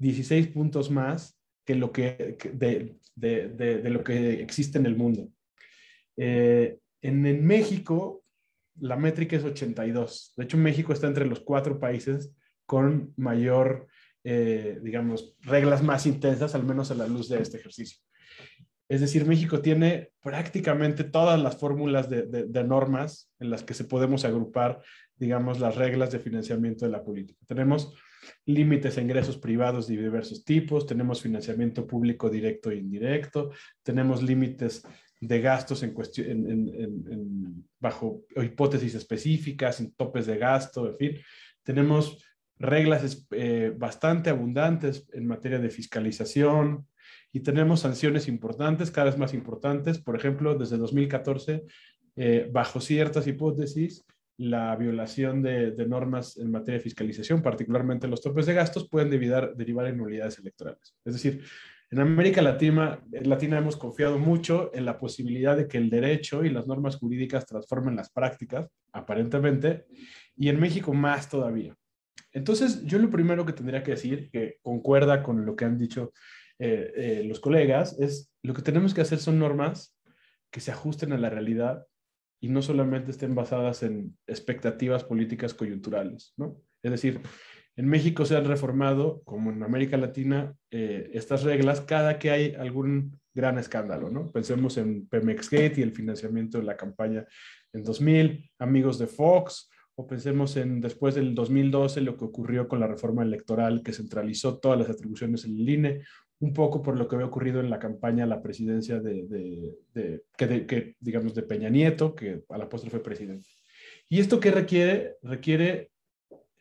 16 puntos más que lo que, de, de, lo que existe en el mundo. Eh, en, México, la métrica es 82. De hecho, México está entre los cuatro países con mayor, eh, digamos, reglas más intensas, al menos a la luz de este ejercicio. Es decir, México tiene prácticamente todas las fórmulas de, de, de, normas en las que se podemos agrupar, digamos, las reglas de financiamiento de la política. Tenemos límites a ingresos privados de diversos tipos, tenemos financiamiento público directo e indirecto, tenemos límites de gastos bajo hipótesis específicas, en topes de gasto, en fin, tenemos reglas eh, bastante abundantes en materia de fiscalización y tenemos sanciones importantes, cada vez más importantes. Por ejemplo, desde 2014, eh, bajo ciertas hipótesis, la violación de, normas en materia de fiscalización, particularmente los topes de gastos, pueden derivar, derivar en nulidades electorales. Es decir, en América eh, Latina, en hemos confiado mucho en la posibilidad de que el derecho y las normas jurídicas transformen las prácticas, aparentemente, y en México más todavía. Entonces, yo lo primero que tendría que decir, que concuerda con lo que han dicho eh, eh, los colegas, es lo que tenemos que hacer son normas que se ajusten a la realidad y no solamente estén basadas en expectativas políticas coyunturales, ¿no? Es decir, en México se han reformado, como en América Latina, eh, estas reglas cada que hay algún gran escándalo, ¿no? Pensemos en Pemex Gate y el financiamiento de la campaña en 2000, amigos de Fox, o pensemos en después del 2012 lo que ocurrió con la reforma electoral que centralizó todas las atribuciones en el INE, un poco por lo que había ocurrido en la campaña a la presidencia de, que digamos, de Peña Nieto, que a la postre fue presidente. ¿Y esto qué requiere? Requiere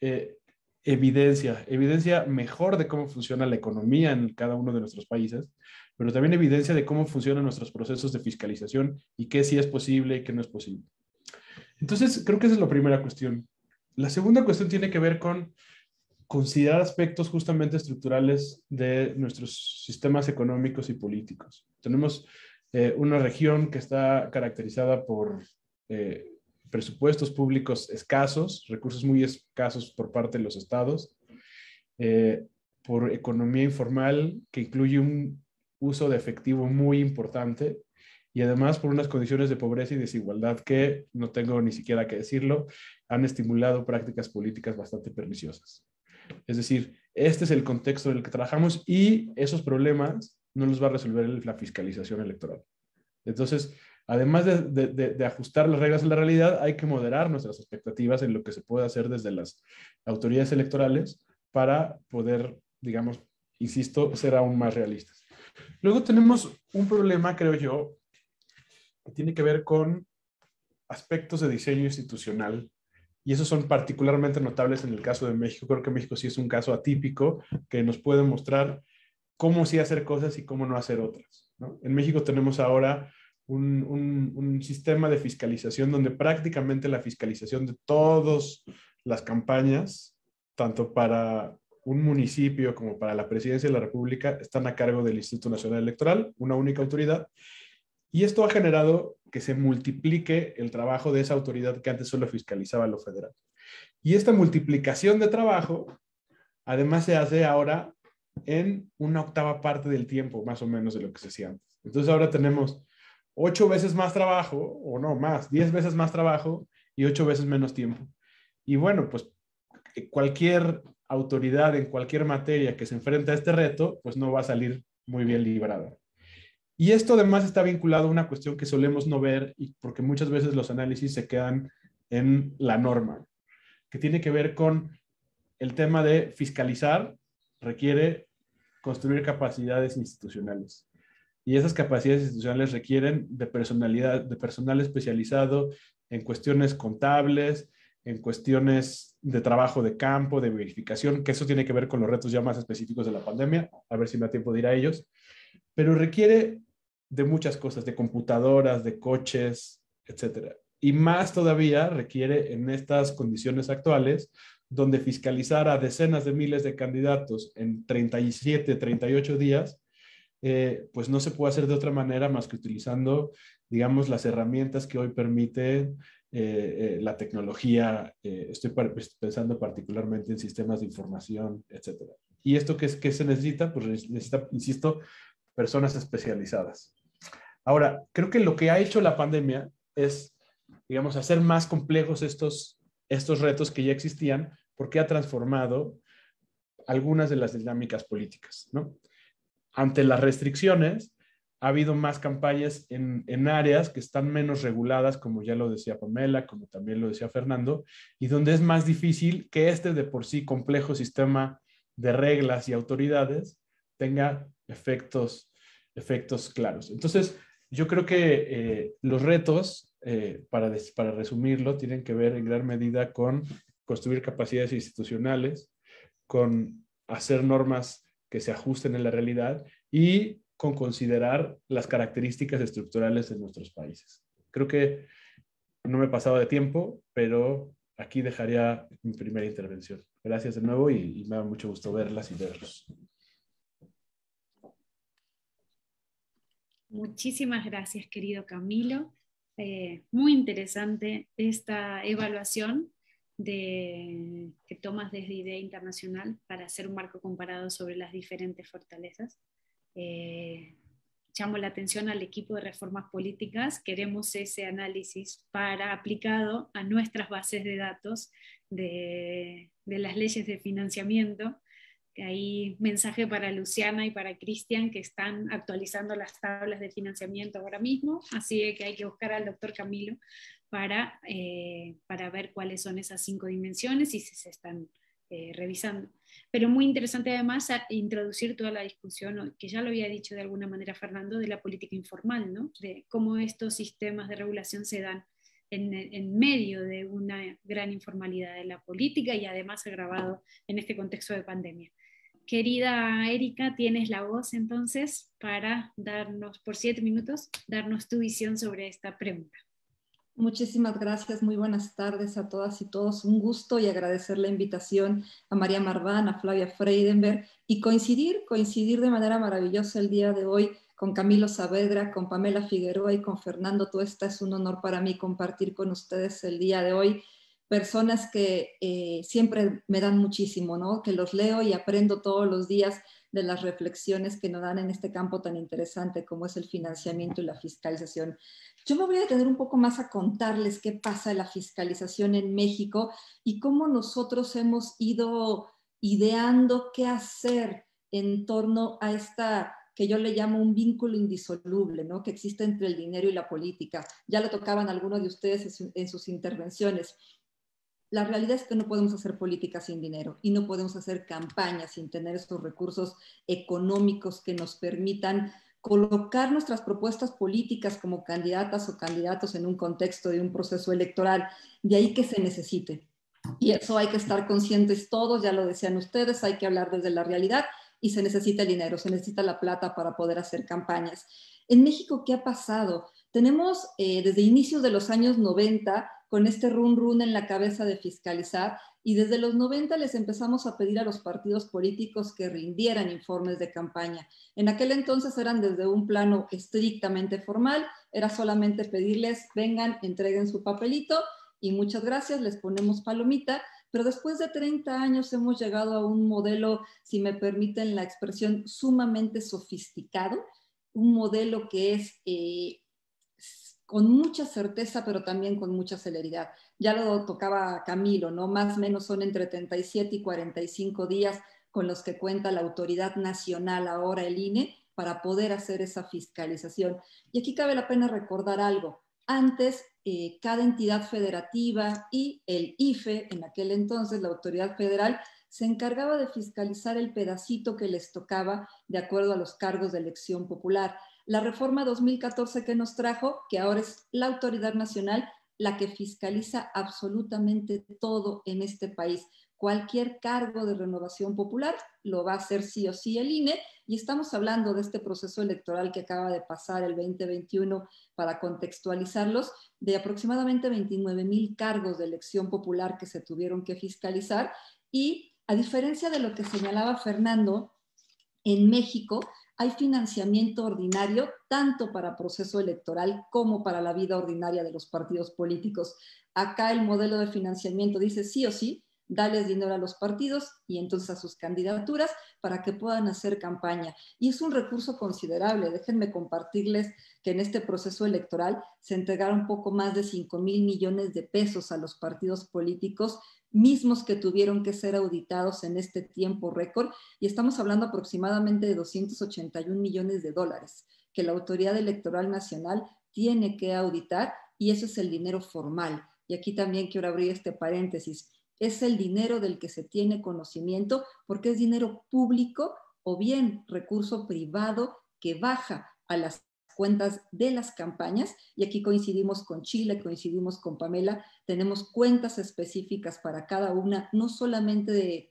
eh, evidencia, evidencia mejor de cómo funciona la economía en cada uno de nuestros países, pero también evidencia de cómo funcionan nuestros procesos de fiscalización y qué sí es posible y qué no es posible. Entonces, creo que esa es la primera cuestión. La segunda cuestión tiene que ver con considerar aspectos justamente estructurales de nuestros sistemas económicos y políticos. Tenemos eh, una región que está caracterizada por eh, presupuestos públicos escasos, recursos muy escasos por parte de los estados, eh, por economía informal que incluye un uso de efectivo muy importante y además por unas condiciones de pobreza y desigualdad que, no tengo ni siquiera que decirlo, han estimulado prácticas políticas bastante perniciosas. Es decir, este es el contexto en el que trabajamos y esos problemas no los va a resolver la fiscalización electoral. Entonces, además de, ajustar las reglas a la realidad, hay que moderar nuestras expectativas en lo que se puede hacer desde las autoridades electorales para poder, digamos, insisto, ser aún más realistas. Luego tenemos un problema, creo yo, que tiene que ver con aspectos de diseño institucional y esos son particularmente notables en el caso de México. Creo que México sí es un caso atípico que nos puede mostrar cómo sí hacer cosas y cómo no hacer otras. En México tenemos ahora un, un, sistema de fiscalización donde prácticamente la fiscalización de todas las campañas, tanto para un municipio como para la presidencia de la República, están a cargo del Instituto Nacional Electoral, una única autoridad. Y esto ha generado que se multiplique el trabajo de esa autoridad que antes solo fiscalizaba lo federal. Y esta multiplicación de trabajo, además, se hace ahora en una octava parte del tiempo, más o menos, de lo que se hacía antes. Entonces ahora tenemos ocho veces más trabajo, o no, más, diez veces más trabajo y ocho veces menos tiempo. Y bueno, pues eh, cualquier autoridad en cualquier materia que se enfrenta a este reto, pues no va a salir muy bien librada. Y esto además está vinculado a una cuestión que solemos no ver y porque muchas veces los análisis se quedan en la norma, que tiene que ver con el tema de fiscalizar requiere construir capacidades institucionales. Y esas capacidades institucionales requieren de personalidad, de personal especializado en cuestiones contables, en cuestiones de trabajo de campo, de verificación, que eso tiene que ver con los retos ya más específicos de la pandemia, a ver si me da tiempo de ir a ellos, pero requiere de muchas cosas, de computadoras, de coches, etcétera. Y más todavía requiere en estas condiciones actuales, donde fiscalizar a decenas de miles de candidatos en 37, 38 días, eh, pues no se puede hacer de otra manera más que utilizando, digamos, las herramientas que hoy permiten eh, eh, la tecnología, estoy pues, pensando particularmente en sistemas de información, etcétera. ¿Y esto es, qué se necesita? Pues necesita, insisto, personas especializadas. Ahora, creo que lo que ha hecho la pandemia es, digamos, hacer más complejos estos, estos retos que ya existían porque ha transformado algunas de las dinámicas políticas, ¿no? Ante las restricciones, ha habido más campañas en, áreas que están menos reguladas, como ya lo decía Pamela, como también lo decía Fernando, y donde es más difícil que este de por sí complejo sistema de reglas y autoridades tenga efectos, efectos claros. Entonces, yo creo que eh, los retos, eh, para, resumirlo, tienen que ver en gran medida con construir capacidades institucionales, con hacer normas que se ajusten en la realidad y con considerar las características estructurales de nuestros países. Creo que no me he pasado de tiempo, pero aquí dejaría mi primera intervención. Gracias de nuevo y, y me da mucho gusto verlas y verlos. Muchísimas gracias, querido Camilo. Eh, muy interesante esta evaluación que tomas desde Idea Internacional para hacer un marco comparado sobre las diferentes fortalezas. Eh, la atención al equipo de reformas políticas. Queremos ese análisis para aplicado a nuestras bases de datos de las leyes de financiamiento hay mensaje para Luciana y para Cristian, que están actualizando las tablas de financiamiento ahora mismo, así que hay que buscar al doctor Camilo para, eh, para ver cuáles son esas cinco dimensiones y si se están eh, revisando. Pero muy interesante además introducir toda la discusión, que ya lo había dicho de alguna manera Fernando, de la política informal, de cómo estos sistemas de regulación se dan en, medio de una gran informalidad de la política y además agravado en este contexto de pandemia. Querida Erika, tienes la voz entonces para darnos, por siete minutos, darnos tu visión sobre esta pregunta. Muchísimas gracias, muy buenas tardes a todas y todos. Un gusto y agradecer la invitación a María Marván, a Flavia Freidenberg y coincidir, coincidir de manera maravillosa el día de hoy con Camilo Saavedra, con Pamela Figueroa y con Fernando Tuesta. Es un honor para mí compartir con ustedes el día de hoy personas que eh, siempre me dan muchísimo, ¿no? Que los leo y aprendo todos los días de las reflexiones que nos dan en este campo tan interesante como es el financiamiento y la fiscalización. Yo me voy a detener un poco más a contarles qué pasa en la fiscalización en México y cómo nosotros hemos ido ideando qué hacer en torno a esta que yo le llamo un vínculo indisoluble, ¿no? Que existe entre el dinero y la política. Ya lo tocaban algunos de ustedes en sus intervenciones la realidad es que no podemos hacer política sin dinero y no podemos hacer campañas sin tener estos recursos económicos que nos permitan colocar nuestras propuestas políticas como candidatas o candidatos en un contexto de un proceso electoral, de ahí que se necesite. Y eso hay que estar conscientes todos, ya lo decían ustedes, hay que hablar desde la realidad y se necesita dinero, se necesita la plata para poder hacer campañas. En México, ¿qué ha pasado? Tenemos eh, desde inicios de los años 90 con este run run en la cabeza de fiscalizar y desde los 90 les empezamos a pedir a los partidos políticos que rindieran informes de campaña. En aquel entonces eran desde un plano estrictamente formal, era solamente pedirles, vengan, entreguen su papelito y muchas gracias, les ponemos palomita, pero después de 30 años hemos llegado a un modelo, si me permiten la expresión, sumamente sofisticado, un modelo que es... Eh, con mucha certeza, pero también con mucha celeridad. Ya lo tocaba Camilo, ¿no? Más o menos son entre 37 y 45 días con los que cuenta la autoridad nacional, ahora el INE, para poder hacer esa fiscalización. Y aquí cabe la pena recordar algo. Antes, eh, cada entidad federativa y el IFE, en aquel entonces la autoridad federal, se encargaba de fiscalizar el pedacito que les tocaba de acuerdo a los cargos de elección popular la reforma 2014 que nos trajo, que ahora es la autoridad nacional la que fiscaliza absolutamente todo en este país. Cualquier cargo de renovación popular lo va a hacer sí o sí el INE y estamos hablando de este proceso electoral que acaba de pasar el 2021 para contextualizarlos, de aproximadamente 29 mil cargos de elección popular que se tuvieron que fiscalizar y a diferencia de lo que señalaba Fernando, en México hay financiamiento ordinario tanto para proceso electoral como para la vida ordinaria de los partidos políticos. Acá el modelo de financiamiento dice sí o sí, dales dinero a los partidos y entonces a sus candidaturas para que puedan hacer campaña. Y es un recurso considerable. Déjenme compartirles que en este proceso electoral se entregaron poco más de 5 mil millones de pesos a los partidos políticos mismos que tuvieron que ser auditados en este tiempo récord, y estamos hablando aproximadamente de 281 millones de dólares que la Autoridad Electoral Nacional tiene que auditar, y eso es el dinero formal. Y aquí también quiero abrir este paréntesis. Es el dinero del que se tiene conocimiento porque es dinero público o bien recurso privado que baja a las cuentas de las campañas, y aquí coincidimos con Chile, coincidimos con Pamela, tenemos cuentas específicas para cada una, no solamente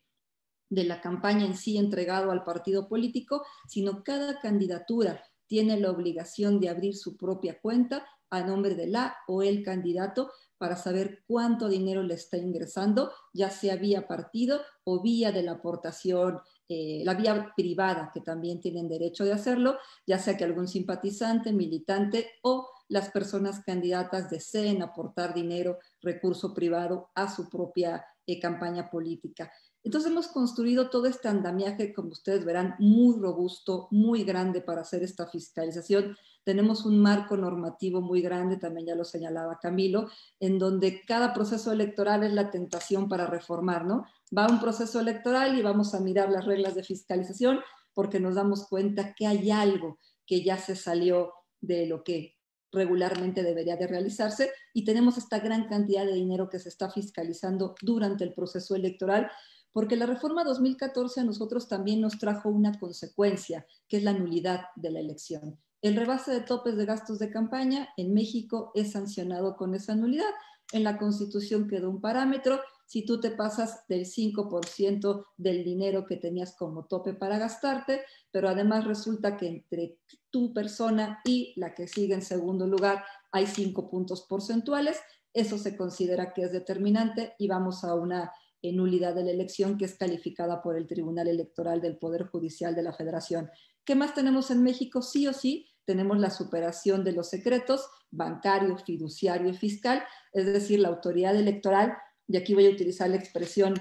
de, la campaña en sí entregado al partido político, sino cada candidatura tiene la obligación de abrir su propia cuenta a nombre de la o el candidato para saber cuánto dinero le está ingresando, ya sea vía partido o vía de la aportación, eh, la vía privada, que también tienen derecho de hacerlo, ya sea que algún simpatizante, militante o las personas candidatas deseen aportar dinero, recurso privado a su propia eh, campaña política. Entonces hemos construido todo este andamiaje, como ustedes verán, muy robusto, muy grande para hacer esta fiscalización tenemos un marco normativo muy grande, también ya lo señalaba Camilo, en donde cada proceso electoral es la tentación para reformar, ¿no? Va un proceso electoral y vamos a mirar las reglas de fiscalización porque nos damos cuenta que hay algo que ya se salió de lo que regularmente debería de realizarse y tenemos esta gran cantidad de dinero que se está fiscalizando durante el proceso electoral, porque la reforma 2014 a nosotros también nos trajo una consecuencia, que es la nulidad de la elección. El rebase de topes de gastos de campaña en México es sancionado con esa nulidad. En la Constitución quedó un parámetro. Si tú te pasas del 5% del dinero que tenías como tope para gastarte, pero además resulta que entre tu persona y la que sigue en segundo lugar hay 5 puntos porcentuales, eso se considera que es determinante y vamos a una eh, nulidad de la elección que es calificada por el Tribunal Electoral del Poder Judicial de la Federación. ¿Qué más tenemos en México? Sí o sí, tenemos la superación de los secretos bancario, fiduciario y fiscal, es decir, la autoridad electoral, y aquí voy a utilizar la expresión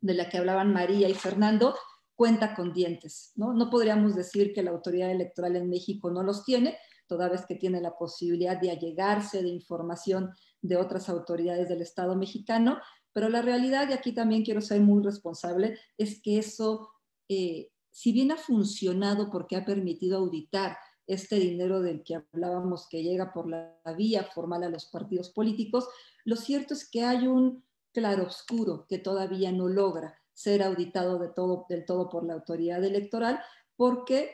de la que hablaban María y Fernando, cuenta con dientes. ¿no? no podríamos decir que la autoridad electoral en México no los tiene, toda vez que tiene la posibilidad de allegarse de información de otras autoridades del Estado mexicano, pero la realidad, y aquí también quiero ser muy responsable, es que eso, eh, si bien ha funcionado porque ha permitido auditar este dinero del que hablábamos que llega por la vía formal a los partidos políticos, lo cierto es que hay un claroscuro que todavía no logra ser auditado de todo, del todo por la autoridad electoral, porque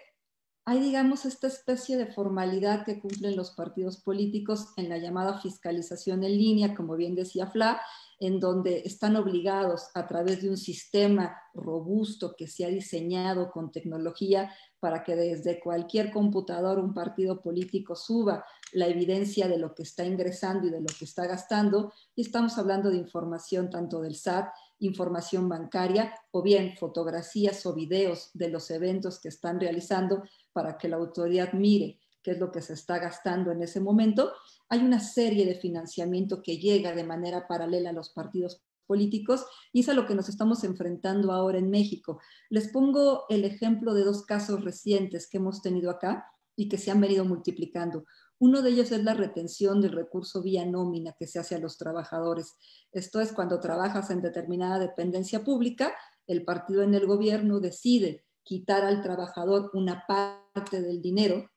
hay, digamos, esta especie de formalidad que cumplen los partidos políticos en la llamada fiscalización en línea, como bien decía Fla, en donde están obligados a través de un sistema robusto que se ha diseñado con tecnología para que desde cualquier computador un partido político suba la evidencia de lo que está ingresando y de lo que está gastando. Y estamos hablando de información tanto del SAT, información bancaria o bien fotografías o videos de los eventos que están realizando para que la autoridad mire qué es lo que se está gastando en ese momento. Hay una serie de financiamiento que llega de manera paralela a los partidos políticos y es a lo que nos estamos enfrentando ahora en México. Les pongo el ejemplo de dos casos recientes que hemos tenido acá y que se han venido multiplicando. Uno de ellos es la retención del recurso vía nómina que se hace a los trabajadores. Esto es cuando trabajas en determinada dependencia pública, el partido en el gobierno decide quitar al trabajador una parte del dinero,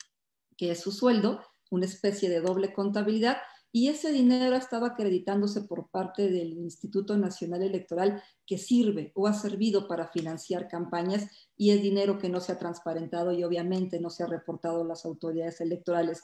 que es su sueldo, una especie de doble contabilidad, y ese dinero ha estado acreditándose por parte del Instituto Nacional Electoral que sirve o ha servido para financiar campañas y es dinero que no se ha transparentado y obviamente no se ha reportado a las autoridades electorales.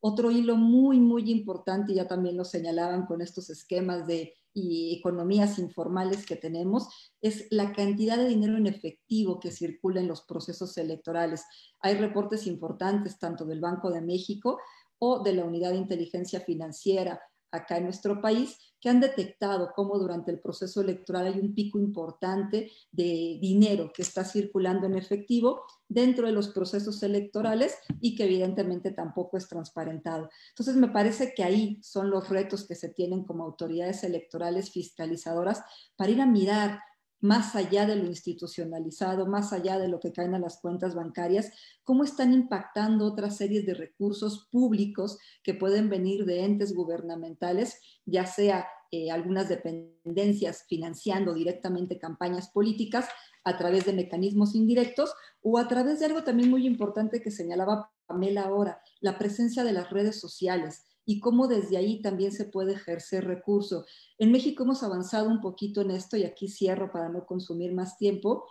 Otro hilo muy, muy importante, ya también lo señalaban con estos esquemas de economías informales que tenemos es la cantidad de dinero en efectivo que circula en los procesos electorales. Hay reportes importantes tanto del Banco de México o de la Unidad de Inteligencia Financiera acá en nuestro país, que han detectado cómo durante el proceso electoral hay un pico importante de dinero que está circulando en efectivo dentro de los procesos electorales y que evidentemente tampoco es transparentado. Entonces, me parece que ahí son los retos que se tienen como autoridades electorales fiscalizadoras para ir a mirar más allá de lo institucionalizado, más allá de lo que caen a las cuentas bancarias, cómo están impactando otras series de recursos públicos que pueden venir de entes gubernamentales, ya sea eh, algunas dependencias financiando directamente campañas políticas a través de mecanismos indirectos o a través de algo también muy importante que señalaba Pamela ahora, la presencia de las redes sociales y cómo desde ahí también se puede ejercer recurso. En México hemos avanzado un poquito en esto y aquí cierro para no consumir más tiempo.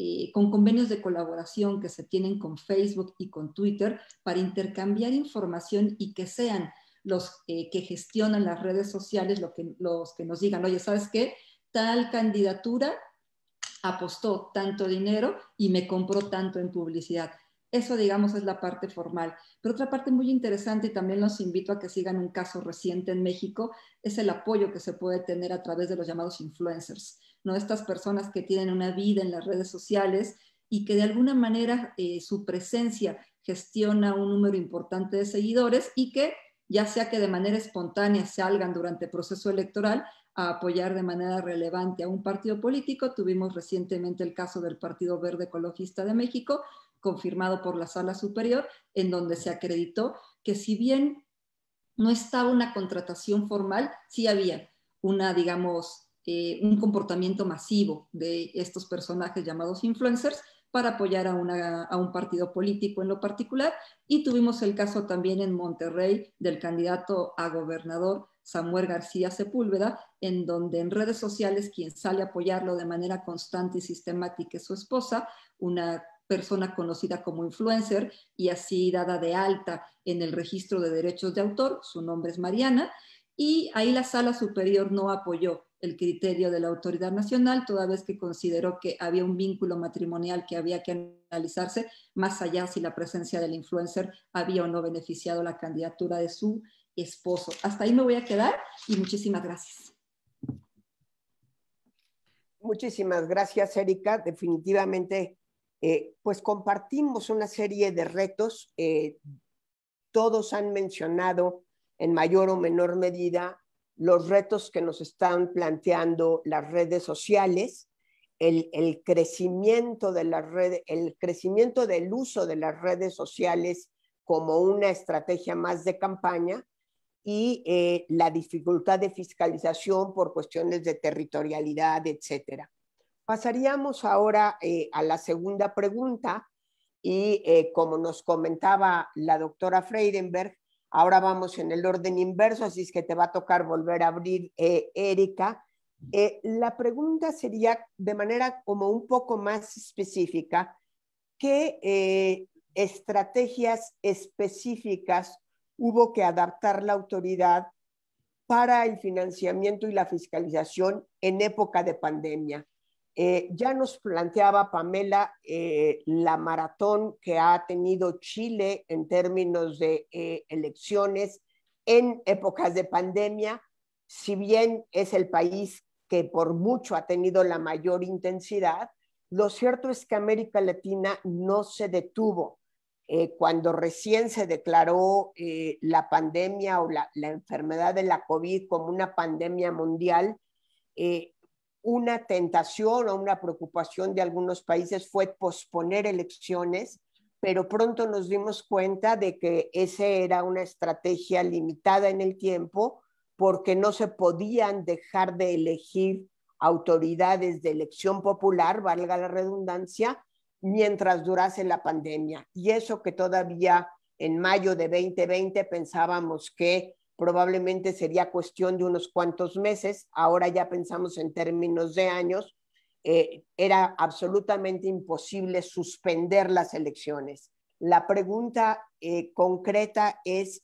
Eh, con convenios de colaboración que se tienen con Facebook y con Twitter para intercambiar información y que sean los eh, que gestionan las redes sociales los que nos digan, oye, ¿sabes qué? Tal candidatura apostó tanto dinero y me compró tanto en publicidad. Eso, digamos, es la parte formal. Pero otra parte muy interesante, y también los invito a que sigan un caso reciente en México, es el apoyo que se puede tener a través de los llamados influencers, ¿no? Estas personas que tienen una vida en las redes sociales y que de alguna manera eh, su presencia gestiona un número importante de seguidores y que ya sea que de manera espontánea salgan durante el proceso electoral a apoyar de manera relevante a un partido político. Tuvimos recientemente el caso del Partido Verde Ecologista de México, confirmado por la Sala Superior, en donde se acreditó que si bien no estaba una contratación formal, sí había una, digamos, eh, un comportamiento masivo de estos personajes llamados influencers para apoyar a, una, a un partido político en lo particular. Y tuvimos el caso también en Monterrey del candidato a gobernador Samuel García Sepúlveda, en donde en redes sociales quien sale a apoyarlo de manera constante y sistemática es su esposa, una persona conocida como influencer y así dada de alta en el registro de derechos de autor, su nombre es Mariana, y ahí la sala superior no apoyó el criterio de la autoridad nacional, toda vez que consideró que había un vínculo matrimonial que había que analizarse, más allá si la presencia del influencer había o no beneficiado la candidatura de su esposo. Hasta ahí me voy a quedar y muchísimas gracias. Muchísimas gracias, Erika. Definitivamente eh, pues compartimos una serie de retos. Eh, todos han mencionado en mayor o menor medida los retos que nos están planteando las redes sociales, el, crecimiento de el crecimiento del uso de las redes sociales como una estrategia más de campaña y eh, la dificultad de fiscalización por cuestiones de territorialidad, etcétera. Pasaríamos ahora eh, a la segunda pregunta y eh, como nos comentaba la doctora Freidenberg, ahora vamos en el orden inverso, así es que te va a tocar volver a abrir, eh, Erika. la pregunta sería de manera como un poco más específica, ¿qué estrategias específicas hubo que adaptar la autoridad para el financiamiento y la fiscalización en época de pandemia? Eh, ya nos planteaba Pamela eh, la maratón que ha tenido Chile en términos de eh, elecciones en épocas de pandemia, si bien es el país que por mucho ha tenido la mayor intensidad, lo cierto es que América Latina no se detuvo. cuando recién se declaró la pandemia o la, enfermedad de la COVID como una pandemia mundial, una tentación o una preocupación de algunos países fue posponer elecciones, pero pronto nos dimos cuenta de que esa era una estrategia limitada en el tiempo porque no se podían dejar de elegir autoridades de elección popular, valga la redundancia, mientras durase la pandemia. Y eso que todavía en mayo de 2020 pensábamos que probablemente sería cuestión de unos cuantos meses, ahora ya pensamos en términos de años, eh, era absolutamente imposible suspender las elecciones. La pregunta eh, concreta es,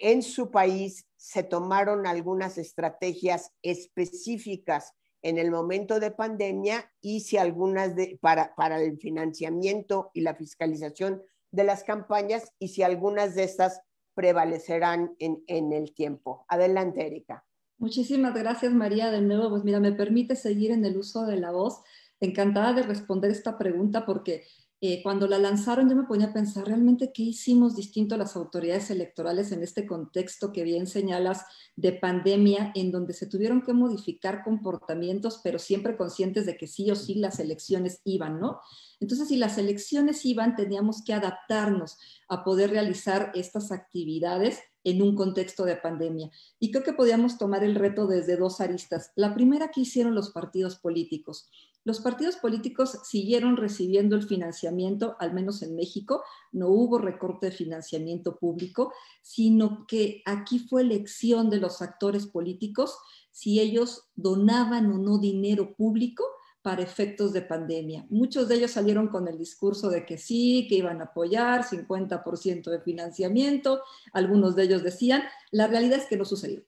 ¿en su país se tomaron algunas estrategias específicas en el momento de pandemia y si algunas de, para, para el financiamiento y la fiscalización de las campañas y si algunas de estas prevalecerán en, el tiempo. Adelante, Erika. Muchísimas gracias, María. De nuevo, pues mira, me permite seguir en el uso de la voz. Encantada de responder esta pregunta porque eh, cuando la lanzaron yo me ponía a pensar realmente qué hicimos distinto a las autoridades electorales en este contexto que bien señalas de pandemia, en donde se tuvieron que modificar comportamientos, pero siempre conscientes de que sí o sí las elecciones iban, ¿no? Entonces, si las elecciones iban, teníamos que adaptarnos a poder realizar estas actividades en un contexto de pandemia. Y creo que podíamos tomar el reto desde dos aristas. La primera que hicieron los partidos políticos los partidos políticos siguieron recibiendo el financiamiento, al menos en México, no hubo recorte de financiamiento público, sino que aquí fue elección de los actores políticos si ellos donaban o no dinero público para efectos de pandemia. Muchos de ellos salieron con el discurso de que sí, que iban a apoyar 50% de financiamiento, algunos de ellos decían, la realidad es que no sucedió.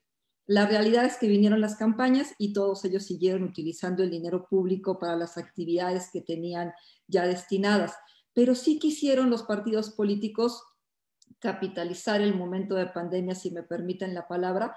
La realidad es que vinieron las campañas y todos ellos siguieron utilizando el dinero público para las actividades que tenían ya destinadas. Pero sí quisieron los partidos políticos capitalizar el momento de pandemia, si me permiten la palabra,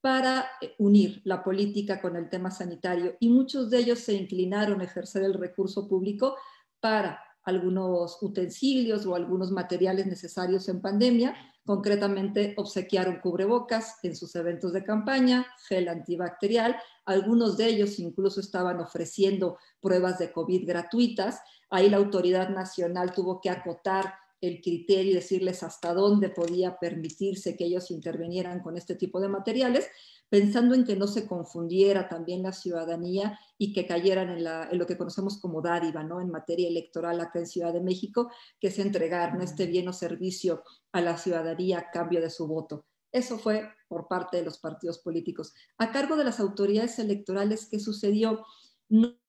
para eh, unir la política con el tema sanitario. Y muchos de ellos se inclinaron a ejercer el recurso público para algunos utensilios o algunos materiales necesarios en pandemia Concretamente, obsequiaron cubrebocas en sus eventos de campaña, gel antibacterial, algunos de ellos incluso estaban ofreciendo pruebas de COVID gratuitas. Ahí la autoridad nacional tuvo que acotar el criterio y decirles hasta dónde podía permitirse que ellos intervinieran con este tipo de materiales, pensando en que no se confundiera también la ciudadanía y que cayeran en, lo que conocemos como dádiva, ¿no? En materia electoral acá en Ciudad de México, que es entregar este bien o servicio a la ciudadanía a cambio de su voto. Eso fue por parte de los partidos políticos. A cargo de las autoridades electorales, ¿qué sucedió?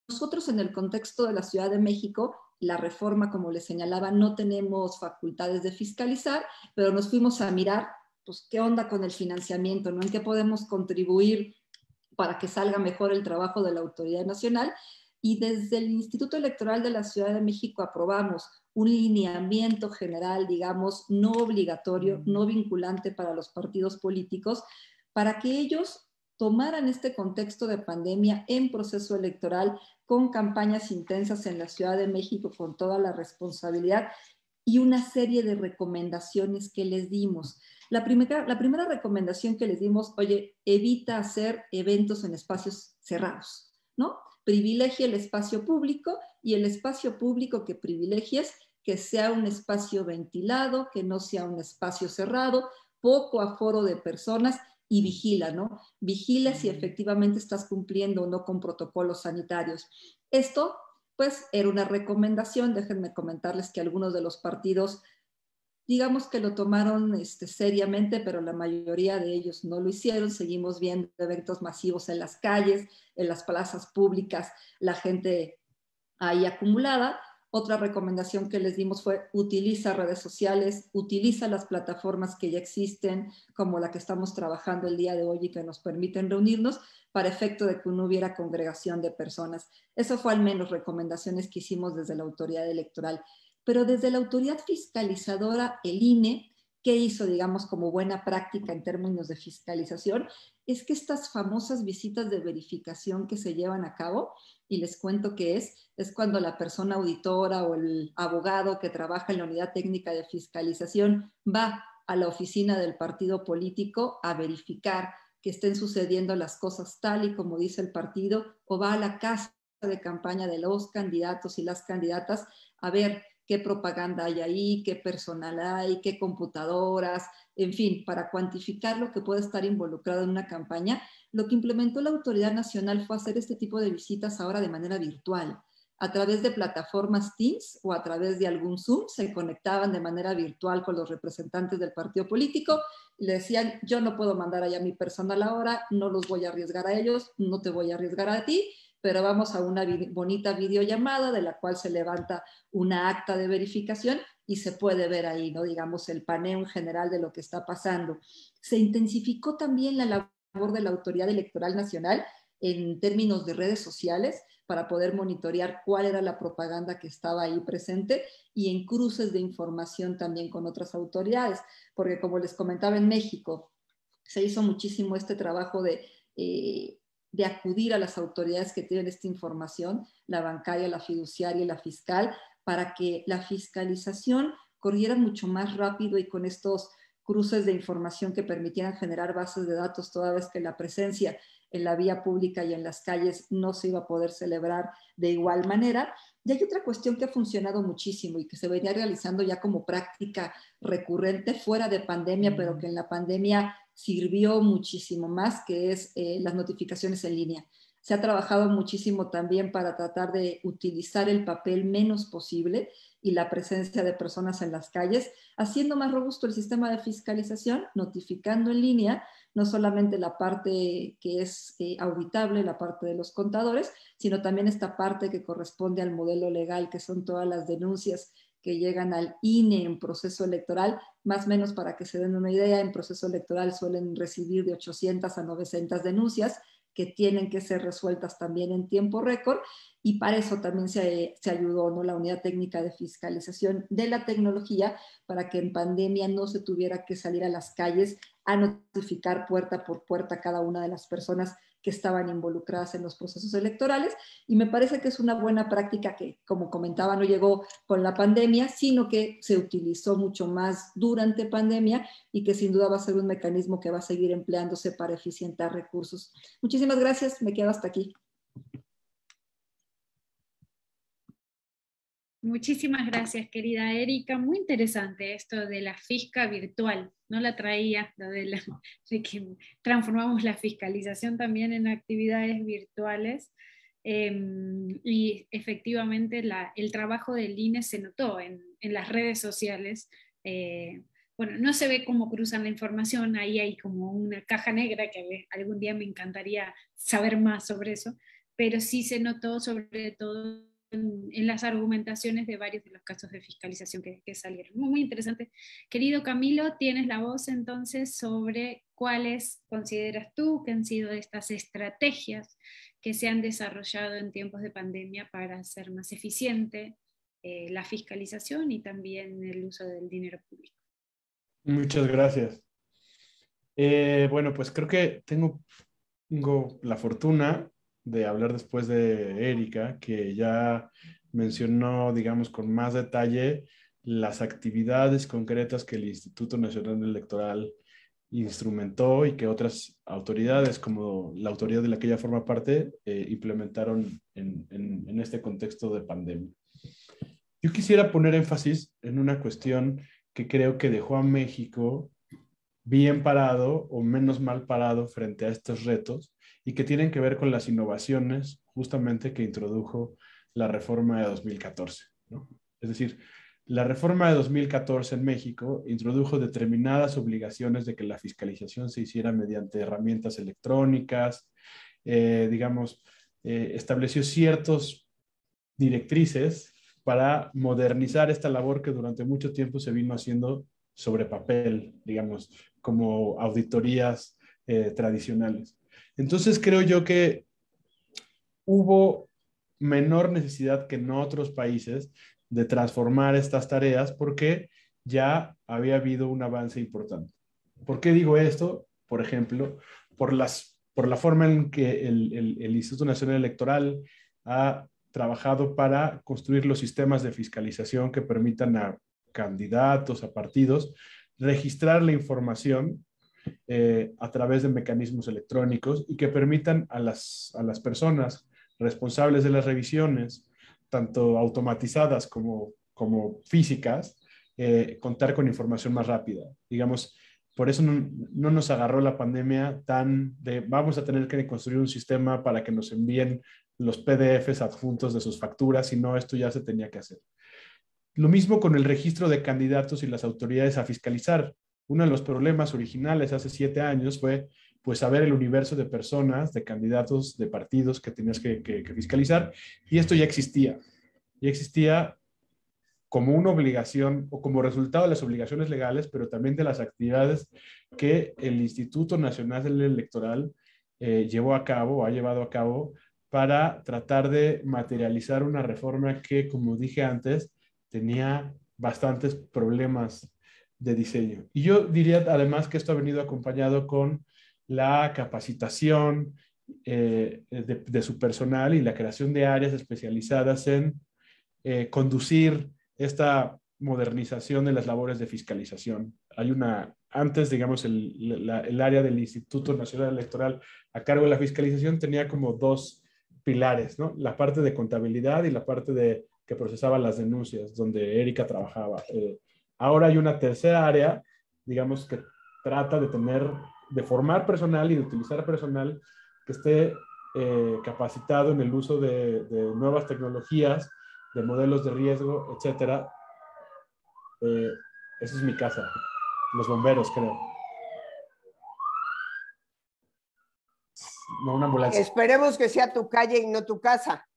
Nosotros en el contexto de la Ciudad de México la reforma, como les señalaba, no tenemos facultades de fiscalizar, pero nos fuimos a mirar, pues, qué onda con el financiamiento, ¿no? En qué podemos contribuir para que salga mejor el trabajo de la autoridad nacional. Y desde el Instituto Electoral de la Ciudad de México aprobamos un lineamiento general, digamos, no obligatorio, mm. no vinculante para los partidos políticos, para que ellos tomaran este contexto de pandemia en proceso electoral con campañas intensas en la Ciudad de México con toda la responsabilidad y una serie de recomendaciones que les dimos. La primera, recomendación que les dimos, oye, evita hacer eventos en espacios cerrados, ¿no? Privilegia el espacio público y el espacio público que privilegies que sea un espacio ventilado, que no sea un espacio cerrado, poco aforo de personas y vigila, ¿no? Vigila si efectivamente estás cumpliendo o no con protocolos sanitarios. Esto, pues, era una recomendación. Déjenme comentarles que algunos de los partidos, digamos que lo tomaron este, seriamente, pero la mayoría de ellos no lo hicieron. Seguimos viendo eventos masivos en las calles, en las plazas públicas, la gente ahí acumulada. Otra recomendación que les dimos fue utiliza redes sociales, utiliza las plataformas que ya existen, como la que estamos trabajando el día de hoy y que nos permiten reunirnos, para efecto de que no hubiera congregación de personas. Eso fue al menos recomendaciones que hicimos desde la autoridad electoral. Pero desde la autoridad fiscalizadora, el INE, qué hizo, digamos, como buena práctica en términos de fiscalización, es que estas famosas visitas de verificación que se llevan a cabo, y les cuento qué es, es cuando la persona auditora o el abogado que trabaja en la unidad técnica de fiscalización va a la oficina del partido político a verificar que estén sucediendo las cosas tal y como dice el partido, o va a la casa de campaña de los candidatos y las candidatas a ver qué propaganda hay ahí, qué personal hay, qué computadoras, en fin, para cuantificar lo que puede estar involucrado en una campaña, lo que implementó la Autoridad Nacional fue hacer este tipo de visitas ahora de manera virtual. A través de plataformas Teams o a través de algún Zoom se conectaban de manera virtual con los representantes del partido político y le decían, yo no puedo mandar allá mi personal ahora, no los voy a arriesgar a ellos, no te voy a arriesgar a ti, pero vamos a una bonita videollamada de la cual se levanta una acta de verificación y se puede ver ahí, ¿no? digamos, el paneo en general de lo que está pasando. Se intensificó también la labor de la Autoridad Electoral Nacional en términos de redes sociales para poder monitorear cuál era la propaganda que estaba ahí presente y en cruces de información también con otras autoridades, porque como les comentaba en México, se hizo muchísimo este trabajo de eh, de acudir a las autoridades que tienen esta información, la bancaria, la fiduciaria y la fiscal, para que la fiscalización corriera mucho más rápido y con estos cruces de información que permitieran generar bases de datos toda vez que la presencia en la vía pública y en las calles no se iba a poder celebrar de igual manera. Y hay otra cuestión que ha funcionado muchísimo y que se venía realizando ya como práctica recurrente fuera de pandemia, pero mm. que en la pandemia sirvió muchísimo más, que es eh, las notificaciones en línea. Se ha trabajado muchísimo también para tratar de utilizar el papel menos posible y la presencia de personas en las calles, haciendo más robusto el sistema de fiscalización, notificando en línea no solamente la parte que es eh, auditable, la parte de los contadores, sino también esta parte que corresponde al modelo legal, que son todas las denuncias que llegan al INE en proceso electoral, más o menos para que se den una idea, en proceso electoral suelen recibir de 800 a 900 denuncias que tienen que ser resueltas también en tiempo récord y para eso también se, ayudó ¿no? la unidad técnica de fiscalización de la tecnología para que en pandemia no se tuviera que salir a las calles a notificar puerta por puerta cada una de las personas que estaban involucradas en los procesos electorales y me parece que es una buena práctica que, como comentaba, no llegó con la pandemia, sino que se utilizó mucho más durante pandemia y que sin duda va a ser un mecanismo que va a seguir empleándose para eficientar recursos. Muchísimas gracias, me quedo hasta aquí. Muchísimas gracias, querida Erika. Muy interesante esto de la fisca virtual. No la traía, de, que transformamos la fiscalización también en actividades virtuales. Em, y efectivamente el trabajo del INE se notó en, las redes sociales. Eh, bueno, no se ve cómo cruzan la información, ahí hay como una caja negra que algún día me encantaría saber más sobre eso, pero sí se notó sobre todo en, las argumentaciones de varios de los casos de fiscalización que, salieron. Muy, interesante. Querido Camilo, tienes la voz entonces sobre cuáles consideras tú que han sido estas estrategias que se han desarrollado en tiempos de pandemia para hacer más eficiente eh, la fiscalización y también el uso del dinero público. Muchas gracias. Eh, bueno, pues creo que tengo la fortuna de hablar después de Erika, que ya mencionó, digamos, con más detalle las actividades concretas que el Instituto Nacional Electoral instrumentó y que otras autoridades, como la autoridad de la que ella forma parte, eh, implementaron en, este contexto de pandemia. Yo quisiera poner énfasis en una cuestión que creo que dejó a México bien parado o menos mal parado frente a estos retos, y que tienen que ver con las innovaciones justamente que introdujo la reforma de 2014. Es decir, la reforma de 2014 en México introdujo determinadas obligaciones de que la fiscalización se hiciera mediante herramientas electrónicas, eh, digamos, eh, estableció ciertas directrices para modernizar esta labor que durante mucho tiempo se vino haciendo sobre papel, digamos, como auditorías eh, tradicionales. Entonces creo yo que hubo menor necesidad que en otros países de transformar estas tareas porque ya había habido un avance importante. ¿Por qué digo esto? Por ejemplo, por, las, por la forma en que el, el Instituto Nacional Electoral ha trabajado para construir los sistemas de fiscalización que permitan a candidatos, a partidos, registrar la información eh, a través de mecanismos electrónicos y que permitan a las, personas responsables de las revisiones, tanto automatizadas como, físicas, eh, contar con información más rápida. Digamos, por eso no, no, nos agarró la pandemia tan de vamos a tener que construir un sistema para que nos envíen los PDFs adjuntos de sus facturas, sino esto ya se tenía que hacer. Lo mismo con el registro de candidatos y las autoridades a fiscalizar. Uno de los problemas originales hace siete años fue pues saber el universo de personas, de candidatos, de partidos que tenías que, fiscalizar. Y esto ya existía. Ya existía como una obligación o como resultado de las obligaciones legales, pero también de las actividades que el Instituto Nacional Electoral eh, llevó a cabo, o ha llevado a cabo, para tratar de materializar una reforma que, como dije antes, tenía bastantes problemas de diseño. Y yo diría además que esto ha venido acompañado con la capacitación eh, de, su personal y la creación de áreas especializadas en eh, conducir esta modernización de las labores de fiscalización. Hay una, antes, digamos, el, el área del Instituto Nacional Electoral a cargo de la fiscalización tenía como dos pilares, ¿no? La parte de contabilidad y la parte de que procesaba las denuncias, donde Erika trabajaba. Eh, Ahora hay una tercera área, digamos, que trata de tener, de formar personal y de utilizar personal que esté eh, capacitado en el uso de, nuevas tecnologías, de modelos de riesgo, etcétera. Eh, esa es mi casa, los bomberos, creo. No, una ambulancia. Esperemos que sea tu calle y no tu casa.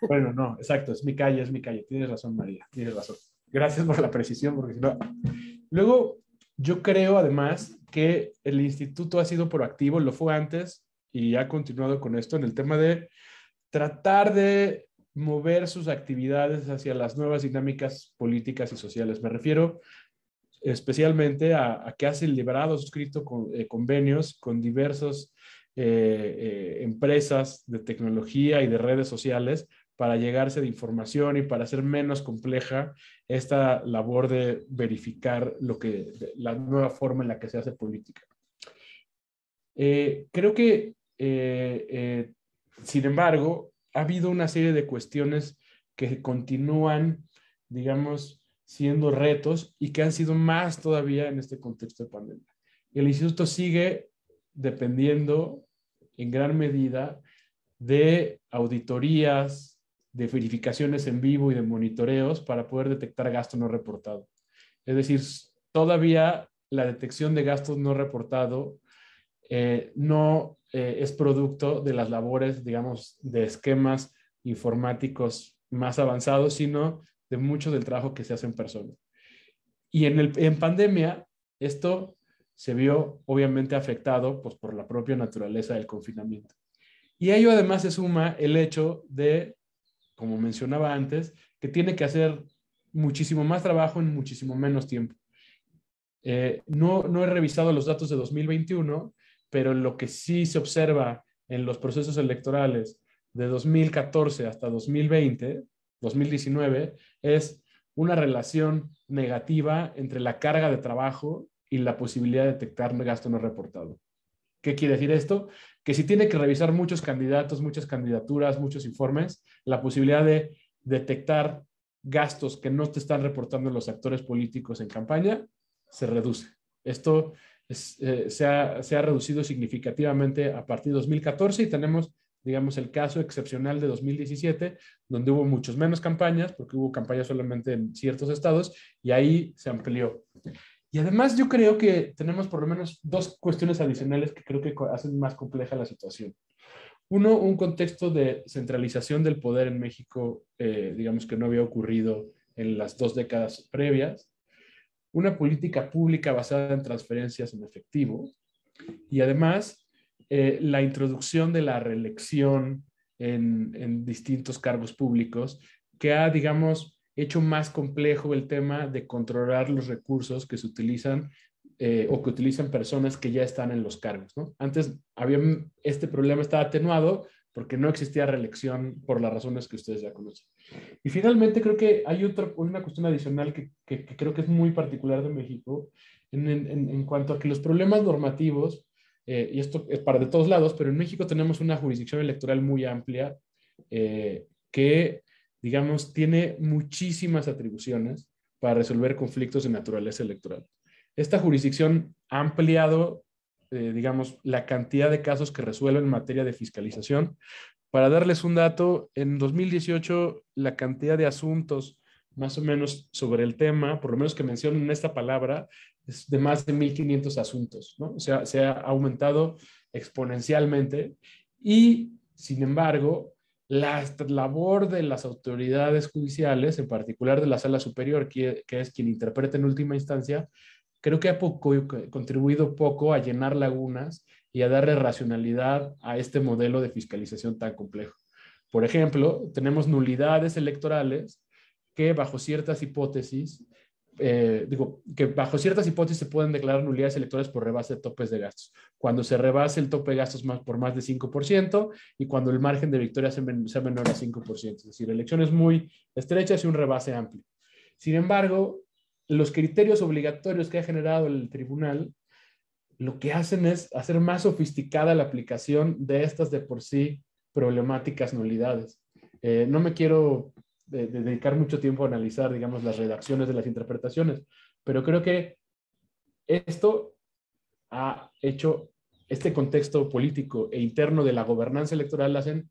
Bueno, no, exacto, es mi calle, es mi calle. Tienes razón, María, tienes razón. Gracias por la precisión, porque si no... Luego, yo creo además que el instituto ha sido proactivo, lo fue antes y ha continuado con esto en el tema de tratar de mover sus actividades hacia las nuevas dinámicas políticas y sociales. Me refiero especialmente a, que ha celebrado, suscrito con, eh, convenios con diversas eh, eh, empresas de tecnología y de redes sociales para llegarse de información y para hacer menos compleja esta labor de verificar lo que, la nueva forma en la que se hace política. Eh, creo que, eh, eh, sin embargo, ha habido una serie de cuestiones que continúan, digamos, siendo retos y que han sido más todavía en este contexto de pandemia. El instituto sigue dependiendo en gran medida de auditorías, de verificaciones en vivo y de monitoreos para poder detectar gasto no reportado. Es decir, todavía la detección de gastos no reportado eh, no eh, es producto de las labores, digamos, de esquemas informáticos más avanzados, sino de mucho del trabajo que se hace en persona. Y en, el, en pandemia, esto se vio obviamente afectado pues, por la propia naturaleza del confinamiento. Y a ello además se suma el hecho de como mencionaba antes, que tiene que hacer muchísimo más trabajo en muchísimo menos tiempo. Eh, no, no he revisado los datos de 2021, pero lo que sí se observa en los procesos electorales de 2014 hasta 2020, 2019, es una relación negativa entre la carga de trabajo y la posibilidad de detectar gasto no reportado. ¿Qué quiere decir esto? que si tiene que revisar muchos candidatos, muchas candidaturas, muchos informes, la posibilidad de detectar gastos que no te están reportando los actores políticos en campaña se reduce. Esto eh, se, ha, se, ha, reducido significativamente a partir de 2014 y tenemos, digamos, el caso excepcional de 2017, donde hubo muchos menos campañas, porque hubo campañas solamente en ciertos estados, y ahí se amplió. Y además yo creo que tenemos por lo menos dos cuestiones adicionales que creo que hacen más compleja la situación. Uno, un contexto de centralización del poder en México, eh, digamos que no había ocurrido en las dos décadas previas. Una política pública basada en transferencias en efectivo. Y además, eh, la introducción de la reelección en, en distintos cargos públicos que ha, digamos, hecho más complejo el tema de controlar los recursos que se utilizan eh, o que utilizan personas que ya están en los cargos. ¿no? Antes había, este problema estaba atenuado porque no existía reelección por las razones que ustedes ya conocen. Y finalmente creo que hay otra, una cuestión adicional que, que, creo que es muy particular de México en, en, en cuanto a que los problemas normativos, eh, y esto es para de todos lados, pero en México tenemos una jurisdicción electoral muy amplia eh, que digamos, tiene muchísimas atribuciones para resolver conflictos de naturaleza electoral. Esta jurisdicción ha ampliado, eh, digamos, la cantidad de casos que resuelve en materia de fiscalización. Para darles un dato, en 2018 la cantidad de asuntos más o menos sobre el tema, por lo menos que mencionen esta palabra, es de más de 1.500 asuntos, ¿no? O sea, se ha aumentado exponencialmente y, sin embargo, la labor de las autoridades judiciales, en particular de la sala superior, que, es quien interpreta en última instancia, creo que ha contribuido poco a llenar lagunas y a darle racionalidad a este modelo de fiscalización tan complejo. Por ejemplo, tenemos nulidades electorales que bajo ciertas hipótesis eh, digo, que bajo ciertas hipótesis se pueden declarar nulidades electorales por rebase de topes de gastos. Cuando se rebase el tope de gastos más, por más de 5% y cuando el margen de victoria sea menor a 5%. Es decir, elecciones muy estrechas y un rebase amplio. Sin embargo, los criterios obligatorios que ha generado el tribunal lo que hacen es hacer más sofisticada la aplicación de estas de por sí problemáticas nulidades. Eh, no me quiero de, dedicar mucho tiempo a analizar, digamos, las redacciones de las interpretaciones, pero creo que esto ha hecho este contexto político e interno de la gobernanza electoral hacen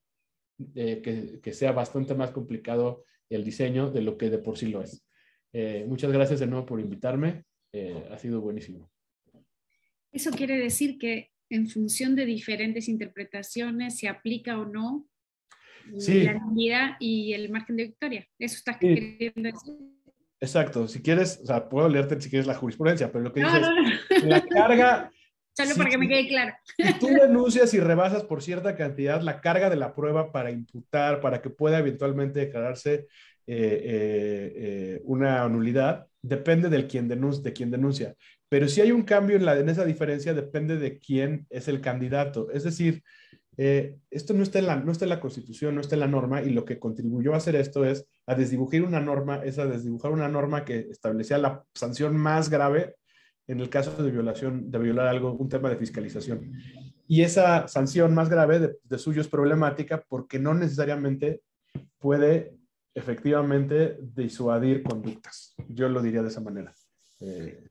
eh, que, sea bastante más complicado el diseño de lo que de por sí lo es. Eh, muchas gracias de nuevo por invitarme. Eh, ha sido buenísimo. Eso quiere decir que en función de diferentes interpretaciones se aplica o no sí. la nulidad y el margen de victoria. Eso estás queriendo decir. Exacto, si quieres, o sea, puedo leerte si quieres la jurisprudencia, pero lo que dices, la carga... Solo para que me quede claro. Si tú denuncias y rebasas por cierta cantidad la carga de la prueba para imputar, para que pueda eventualmente declararse eh, eh, eh, una nulidad, depende del quien denuncia, de quien denuncia. Pero si hay un cambio en esa diferencia, depende de quién es el candidato. Es decir, eh, esto no está, en la, no está en la Constitución, no está en la norma, y lo que contribuyó a hacer esto es a desdibujar una norma, es a desdibujar una norma que establecía la sanción más grave en el caso de violación, de violar algo, un tema de fiscalización. Y esa sanción más grave de, suyo es problemática porque no necesariamente puede efectivamente disuadir conductas. Yo lo diría de esa manera. Eh,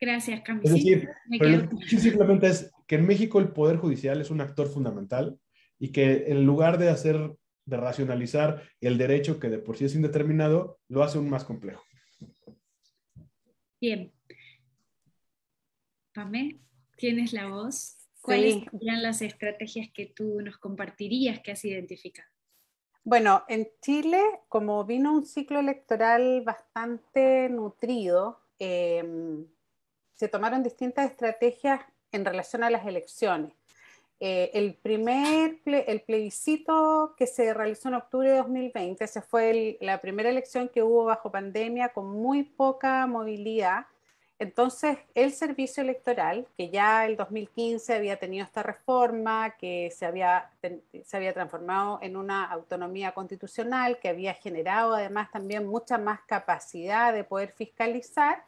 Gracias, Camisín. Es simplemente es, que en México el Poder Judicial es un actor fundamental y que en lugar de hacer, de racionalizar el derecho que de por sí es indeterminado, lo hace aún más complejo. Bien. Pamé, tienes la voz. ¿Cuáles serían las estrategias que tú nos compartirías que has identificado? Bueno, en Chile, como vino un ciclo electoral bastante nutrido, em, se tomaron distintas estrategias en relación a las elecciones. Eh, el primer el plebiscito que se realizó en octubre de 2020, se fue la primera elección que hubo bajo pandemia con muy poca movilidad. Entonces, el servicio electoral, que ya el 2015 había tenido esta reforma, que se había, se había transformado en una autonomía constitucional, que había generado además también mucha más capacidad de poder fiscalizar,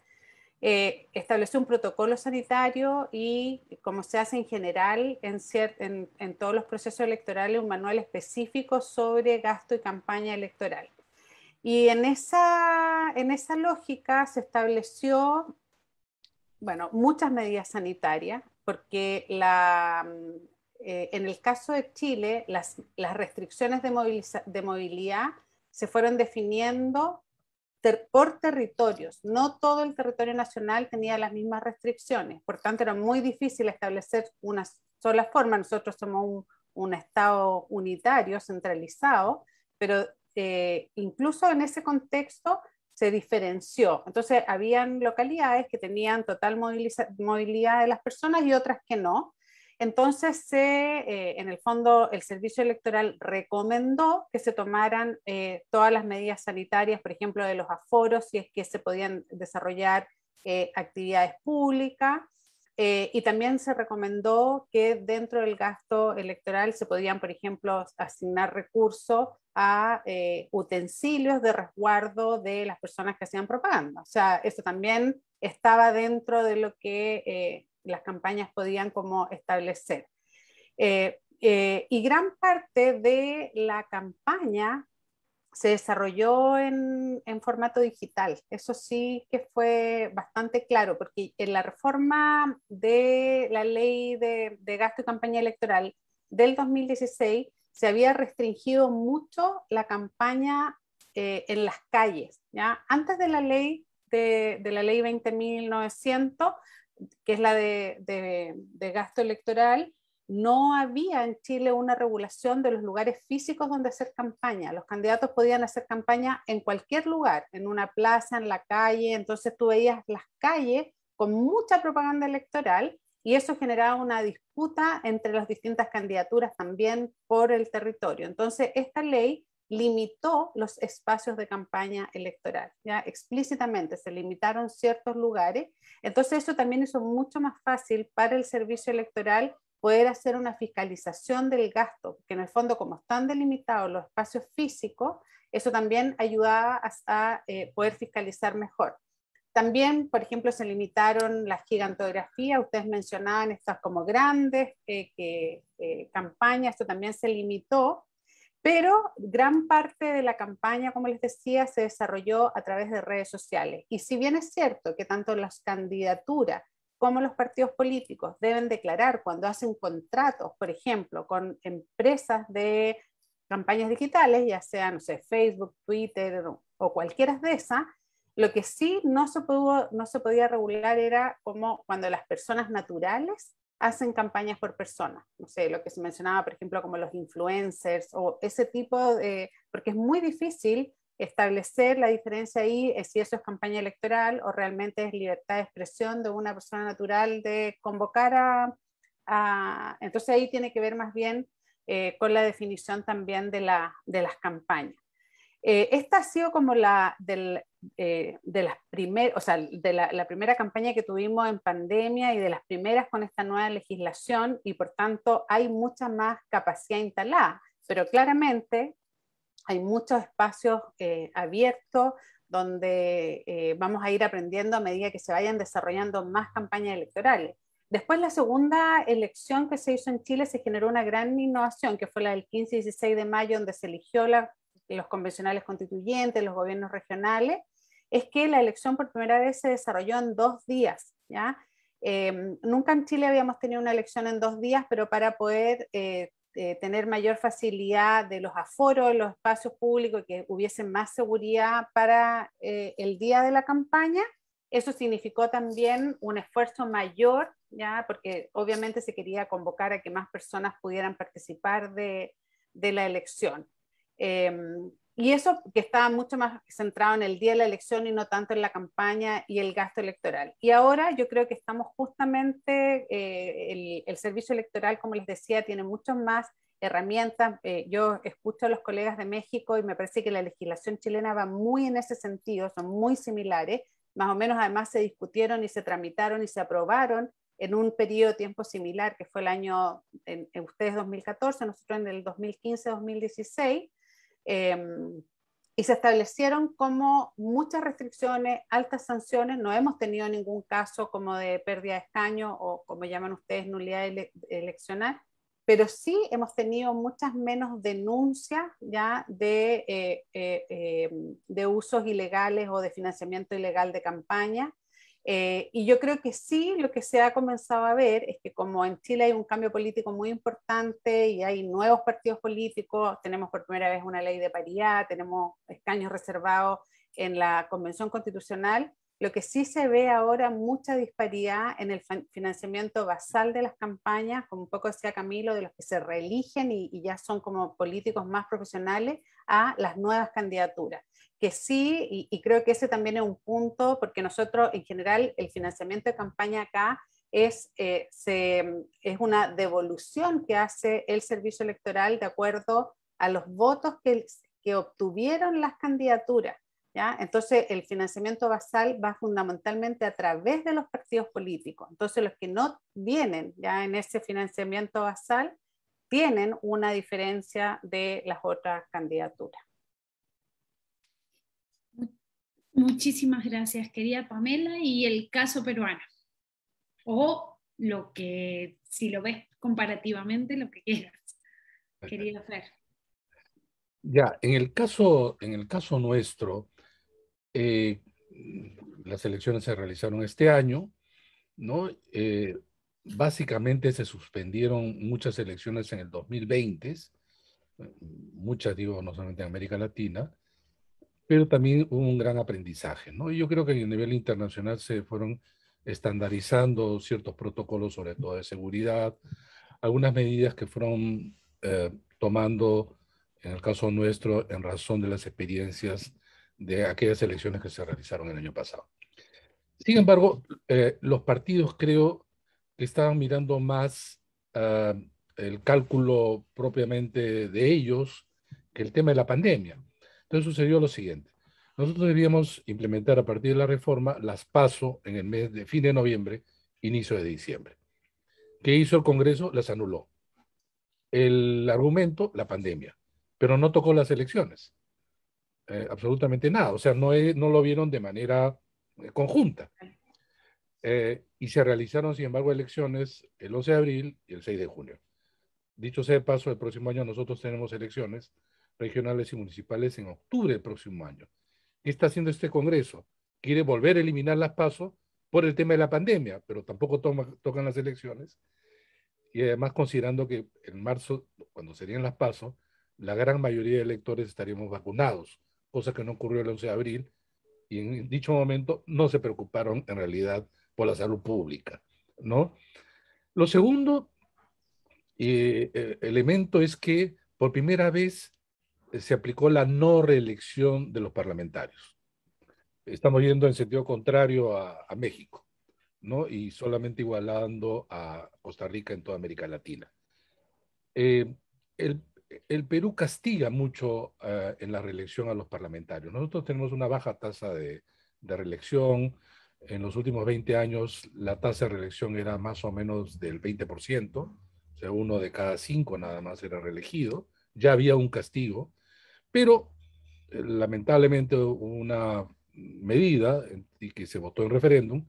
eh, estableció un protocolo sanitario y, como se hace en general en, todos los procesos electorales, un manual específico sobre gasto y campaña electoral. Y en esa, lógica se estableció, bueno, muchas medidas sanitarias, porque eh, en el caso de Chile, las, restricciones de movilidad se fueron definiendo por territorios. No todo el territorio nacional tenía las mismas restricciones, por tanto era muy difícil establecer una sola forma. Nosotros somos un, Estado unitario, centralizado, pero eh, incluso en ese contexto se diferenció. Entonces, habían localidades que tenían total movilidad de las personas y otras que no. Entonces, eh, en el fondo, el servicio electoral recomendó que se tomaran eh, todas las medidas sanitarias, por ejemplo, de los aforos, si es que se podían desarrollar eh, actividades públicas. y también se recomendó que dentro del gasto electoral se podían, por ejemplo, asignar recursos a utensilios de resguardo de las personas que hacían propaganda. O sea, eso también estaba dentro de lo que las campañas podían como establecer. Eh, eh, y gran parte de la campaña se desarrolló en, formato digital. Eso sí que fue bastante claro, porque en la reforma de la ley de, gasto y campaña electoral del 2016 se había restringido mucho la campaña eh, en las calles. ¿ya? Antes de la ley de, de la ley 20.900 que es la de, gasto electoral, no había en Chile una regulación de los lugares físicos donde hacer campaña. Los candidatos podían hacer campaña en cualquier lugar, en una plaza, en la calle. Entonces tú veías las calles con mucha propaganda electoral y eso generaba una disputa entre las distintas candidaturas también por el territorio. Entonces esta ley limitó los espacios de campaña electoral, ya explícitamente se limitaron ciertos lugares, entonces eso también hizo mucho más fácil para el servicio electoral poder hacer una fiscalización del gasto, que en el fondo como están delimitados los espacios físicos, eso también ayudaba a, eh, poder fiscalizar mejor. También, por ejemplo, se limitaron las gigantografías, ustedes mencionaban estas como grandes eh, que, eh, campañas, esto también se limitó pero gran parte de la campaña, como les decía, se desarrolló a través de redes sociales. Y si bien es cierto que tanto las candidaturas como los partidos políticos deben declarar cuando hacen contratos, por ejemplo, con empresas de campañas digitales, ya sea Facebook, Twitter o cualquiera de esas, lo que sí no se, pudo, no se podía regular era como cuando las personas naturales hacen campañas por personas. No sé, lo que se mencionaba, por ejemplo, como los influencers o ese tipo de, porque es muy difícil establecer la diferencia ahí eh, si eso es campaña electoral o realmente es libertad de expresión de una persona natural de convocar a... entonces ahí tiene que ver más bien eh, con la definición también de, de las campañas. Eh, esta ha sido como la, del, eh, de las primeras, de la, primera campaña que tuvimos en pandemia y de las primeras con esta nueva legislación y por tanto hay mucha más capacidad instalada, pero claramente hay muchos espacios eh, abiertos donde eh, vamos a ir aprendiendo a medida que se vayan desarrollando más campañas electorales. Después la segunda elección que se hizo en Chile se generó una gran innovación, que fue la del 15 y 16 de mayo, donde se eligió la, los convencionales constituyentes, los gobiernos regionales, es que la elección por primera vez se desarrolló en dos días, ¿ya? Em, nunca en Chile habíamos tenido una elección en dos días, pero para poder eh, eh, tener mayor facilidad de los aforos, los espacios públicos, y que hubiese más seguridad para eh, el día de la campaña, eso significó también un esfuerzo mayor, ¿ya? porque obviamente se quería convocar a que más personas pudieran participar de, de la elección. Em, y eso que estaba mucho más centrado en el día de la elección y no tanto en la campaña y el gasto electoral. Y ahora yo creo que estamos justamente, eh, el, servicio electoral, como les decía, tiene mucho más herramientas. Eh, yo escucho a los colegas de México y me parece que la legislación chilena va muy en ese sentido, son muy similares. Más o menos además se discutieron y se tramitaron y se aprobaron en un periodo de tiempo similar, que fue el año, en, en ustedes 2014, nosotros en el 2015-2016 Em, y se establecieron como muchas restricciones, altas sanciones. No hemos tenido ningún caso como de pérdida de escaño o como llaman ustedes nulidad eleccional, pero sí hemos tenido muchas menos denuncias ya de, eh, eh, em, de usos ilegales o de financiamiento ilegal de campaña. Eh, y yo creo que sí, lo que se ha comenzado a ver es que como en Chile hay un cambio político muy importante y hay nuevos partidos políticos, tenemos por primera vez una ley de paridad, tenemos escaños reservados en la Convención Constitucional, lo que sí se ve ahora mucha disparidad en el financiamiento basal de las campañas, como un poco decía Camilo, de los que se reeligen y ya son como políticos más profesionales a las nuevas candidaturas que sí, y, creo que ese también es un punto, porque nosotros en general el financiamiento de campaña acá es, eh, mm, es una devolución que hace el servicio electoral de acuerdo a los votos que, que obtuvieron las candidaturas. ¿ya? Entonces, el financiamiento basal va fundamentalmente a través de los partidos políticos. Entonces, los que no vienen ya en ese financiamiento basal tienen una diferencia de las otras candidaturas. Muchísimas gracias, querida Pamela, y el caso peruano. O lo que, si lo ves comparativamente, lo que quieras, querida Fer. Ya, en el caso, en el caso nuestro, eh, las elecciones se realizaron este año, ¿no? Eh, básicamente se suspendieron muchas elecciones en el 2020, muchas digo no solamente en América Latina, pero también hubo un gran aprendizaje, ¿no? Y yo creo que a nivel internacional se fueron estandarizando ciertos protocolos, sobre todo de seguridad, algunas medidas que fueron eh, tomando, en el caso nuestro, en razón de las experiencias de aquellas elecciones que se realizaron el año pasado. Sin embargo, eh, los partidos creo que estaban mirando más ah, el cálculo propiamente de ellos que el tema de la pandemia. Entonces sucedió lo siguiente. Nosotros debíamos implementar a partir de la reforma las PASO en el mes de fin de noviembre, inicio de diciembre. ¿Qué hizo el Congreso? Las anuló. El argumento, la pandemia, pero no tocó las elecciones. Eh, absolutamente nada. O sea, no, lo vieron de manera eh, conjunta. Eh, y se realizaron, sin embargo, elecciones el 11 de abril y el 6 de junio. Dicho sea de paso, el próximo año nosotros tenemos elecciones regionales y municipales en octubre del próximo año. ¿Qué está haciendo este Congreso? Quiere volver a eliminar las pasos por el tema de la pandemia, pero tampoco tocan las elecciones. Y además considerando que en marzo, cuando serían las pasos, la gran mayoría de electores estaríamos vacunados, cosa que no ocurrió el 11 de abril, y en dicho momento no se preocuparon en realidad por la salud pública, ¿no? Lo segundo eh, eh, elemento es que por primera vez se aplicó la no reelección de los parlamentarios. Estamos yendo en sentido contrario a, México, ¿no? Y solamente igualando a Costa Rica en toda América Latina. Eh, el, el, Perú castiga mucho eh, en la reelección a los parlamentarios. Nosotros tenemos una baja tasa de, de reelección. En los últimos 20 años la tasa de reelección era más o menos del 20%, o sea, uno de cada cinco nada más era reelegido. Ya había un castigo pero eh, lamentablemente una medida y que se votó en referéndum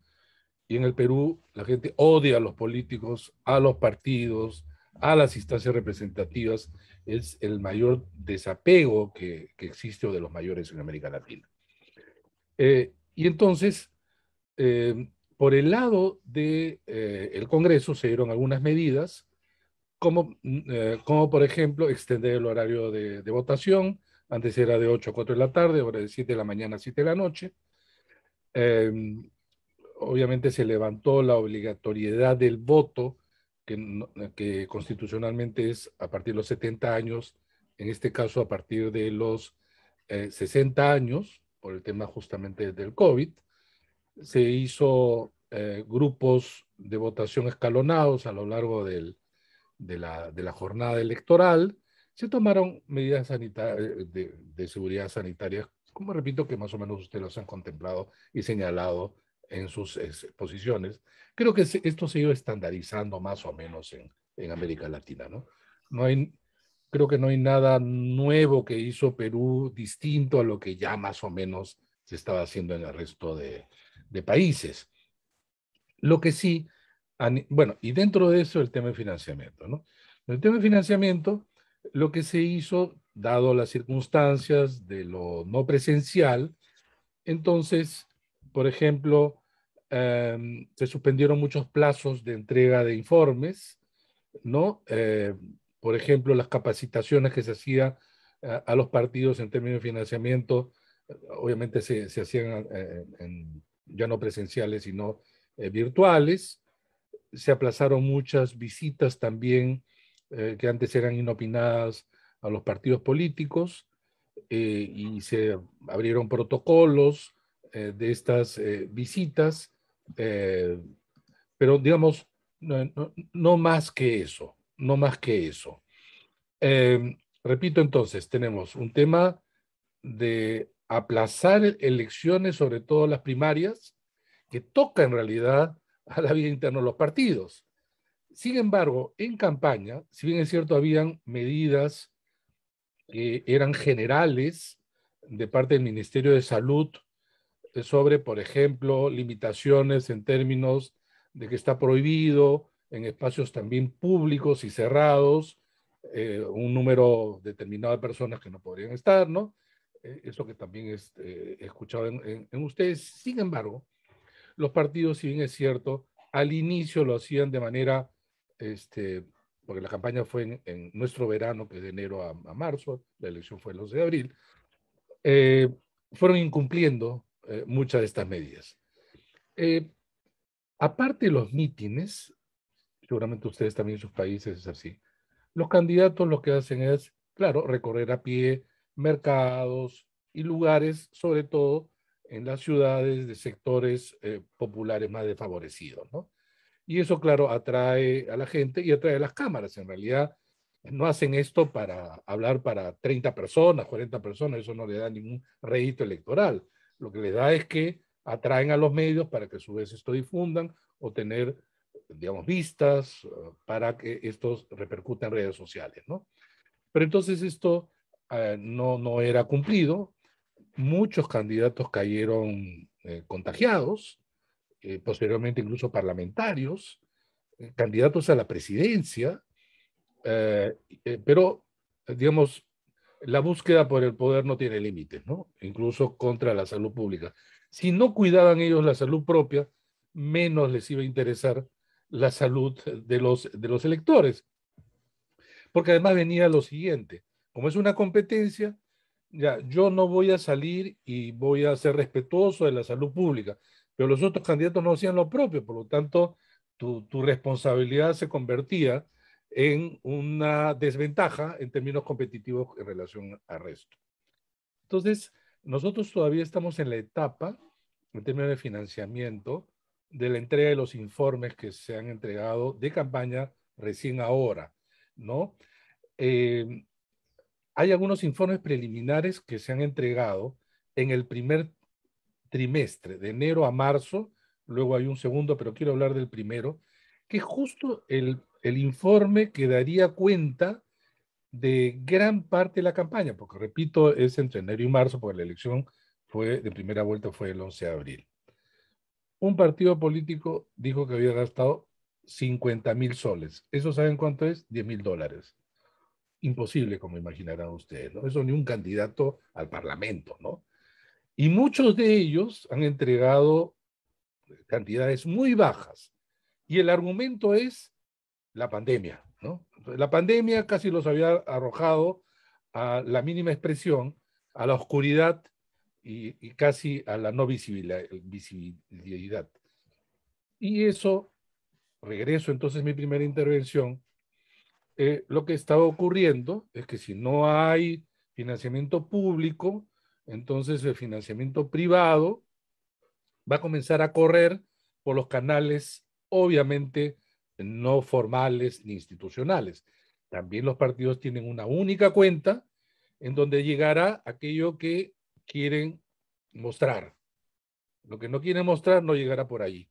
y en el Perú la gente odia a los políticos, a los partidos, a las instancias representativas. Es el mayor desapego que, existe de los mayores en América Latina. Eh, y entonces, em, por el lado del de, eh, Congreso se dieron algunas medidas, mm, como, por ejemplo extender el horario de votación, antes era de 8 a 4 de la tarde, ahora de 7 de la mañana a 7 de la noche. Em, obviamente se levantó la obligatoriedad del voto, que, constitucionalmente es a partir de los 70 años, en este caso a partir de los 60 eh, años, por el tema justamente del COVID. Se hizo eh, grupos de votación escalonados a lo largo de, la, de la jornada electoral se tomaron medidas eh, de, de, seguridad sanitaria, como repito, que más o menos ustedes los han contemplado y señalado en sus exposiciones. Creo que esto se ha ido estandarizando más o menos en, América Latina, ¿no? No hay, creo que no hay nada nuevo que hizo Perú distinto a lo que ya más o menos se estaba haciendo en el resto de, de países. Lo que sí, bueno, y dentro de eso el tema de financiamiento, ¿no? El tema de financiamiento, lo que se hizo, dado las circunstancias de lo no presencial, entonces, por ejemplo, em, se suspendieron muchos plazos de entrega de informes, ¿no? Eh, por ejemplo, las capacitaciones que se hacían eh, a los partidos en términos de financiamiento, eh, obviamente se, hacían ya no presenciales, sino virtuales. Se aplazaron muchas visitas también eh, que antes eran inopinadas a los partidos políticos eh, y se abrieron protocolos eh, de estas visitas, pero digamos, no, más que eso, no más que eso. repito entonces, tenemos un tema de aplazar e-, elecciones, sobre todo las primarias, que toca en realidad a la vida interna de los partidos. Sin embargo, en campaña, si bien es cierto, habían medidas que eran generales de parte del Ministerio de Salud eh, sobre, por ejemplo, limitaciones en términos de que está prohibido en espacios también públicos y cerrados eh, un número determinado de personas que no podrían estar, ¿no? Eh, eso que también este, he escuchado en ustedes. Sin embargo, los partidos, si bien es cierto, al inicio lo hacían de manera este, porque la campaña fue en, nuestro verano, que es de enero a, marzo, la elección fue el 11 de abril, eh, fueron incumpliendo eh, muchas de estas medidas. Eh, aparte de los mítines, seguramente ustedes también en sus países es así, los candidatos lo que hacen es, claro, recorrer a pie mercados y lugares, sobre todo en las ciudades de sectores populares más desfavorecidos, ¿no? Y eso, claro, atrae a la gente y atrae a las cámaras. En realidad, no hacen esto para hablar para 30 personas, 40 personas, eso no le da ningún rédito electoral. Lo que les da es que atraen a los medios para que a su vez esto difundan o tener, digamos, vistas eh, para que esto repercute en redes sociales, ¿no? Pero entonces esto eh, no, no era cumplido. Muchos candidatos cayeron eh, contagiados eh, posteriormente incluso parlamentarios, eh, candidatos a la presidencia, eh, pero, digamos, la búsqueda por el poder no tiene límites, ¿no? Incluso contra la salud pública. Si no cuidaban ellos la salud propia, menos les iba a interesar la salud de los, de los electores. Porque además venía lo siguiente, como es una competencia, ya, yo no voy a salir y voy a ser respetuoso de la salud pública, pero los otros candidatos no hacían lo propio, por lo tanto, tu, responsabilidad se convertía en una desventaja en términos competitivos en relación al resto. Entonces, nosotros todavía estamos en la etapa, en términos de financiamiento, de la entrega de los informes que se han entregado de campaña recién ahora, ¿no? Eh, hay algunos informes preliminares que se han entregado en el primer trimestre, de enero a marzo, luego hay un segundo, pero quiero hablar del primero, que es justo el, el informe que daría cuenta de gran parte de la campaña, porque repito, es entre enero y marzo, porque la elección fue de primera vuelta fue el 11 de abril. Un partido político dijo que había gastado 50 mil soles. ¿Eso saben cuánto es? 10 mil dólares. Imposible, como imaginarán ustedes, ¿no? Eso ni un candidato al Parlamento, ¿no? Y muchos de ellos han entregado cantidades muy bajas. Y el argumento es la pandemia. ¿no? La pandemia casi los había arrojado a la mínima expresión, a la oscuridad y, casi a la no visibilidad, Y eso, regreso entonces a mi primera intervención, eh, lo que estaba ocurriendo es que si no hay financiamiento público, entonces el financiamiento privado va a comenzar a correr por los canales, obviamente, no formales ni institucionales. También los partidos tienen una única cuenta en donde llegará aquello que quieren mostrar. Lo que no quieren mostrar no llegará por allí.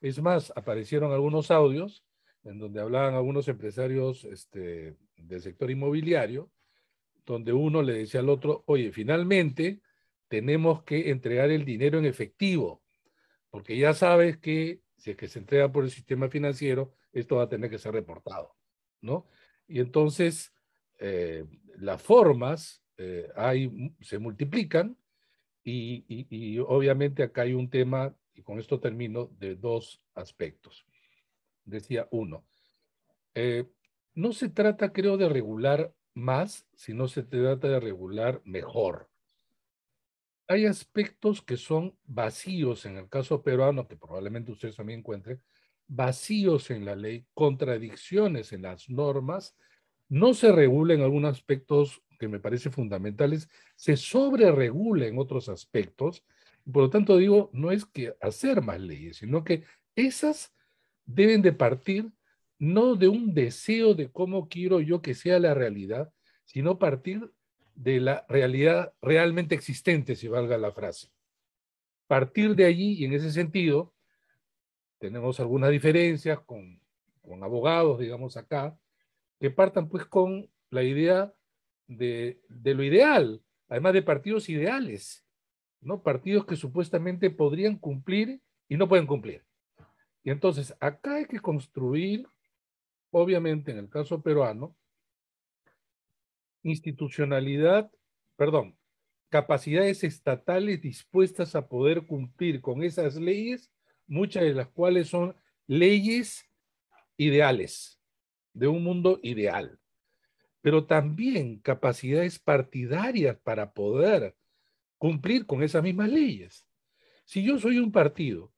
Es más, aparecieron algunos audios en donde hablaban algunos empresarios este, del sector inmobiliario donde uno le decía al otro, oye, finalmente tenemos que entregar el dinero en efectivo, porque ya sabes que si es que se entrega por el sistema financiero, esto va a tener que ser reportado, ¿no? Y entonces eh, las formas eh, hay, se multiplican y, obviamente acá hay un tema, y con esto termino, de dos aspectos. Decía uno, eh, no se trata, creo, de regular más si no se trata de regular mejor. Hay aspectos que son vacíos en el caso peruano, que probablemente ustedes también encuentren, vacíos en la ley, contradicciones en las normas, no se regula algunos aspectos que me parecen fundamentales, se sobreregula en otros aspectos. Por lo tanto, digo, no es que hacer más leyes, sino que esas deben de partir no de un deseo de cómo quiero yo que sea la realidad, sino partir de la realidad realmente existente, si valga la frase. Partir de allí, y en ese sentido, tenemos algunas diferencias con, con abogados, digamos acá, que partan pues con la idea de, de lo ideal, además de partidos ideales, ¿no? Partidos que supuestamente podrían cumplir y no pueden cumplir. Y entonces, acá hay que construir obviamente en el caso peruano, institucionalidad, perdón, capacidades estatales dispuestas a poder cumplir con esas leyes, muchas de las cuales son leyes ideales, de un mundo ideal, pero también capacidades partidarias para poder cumplir con esas mismas leyes. Si yo soy un partido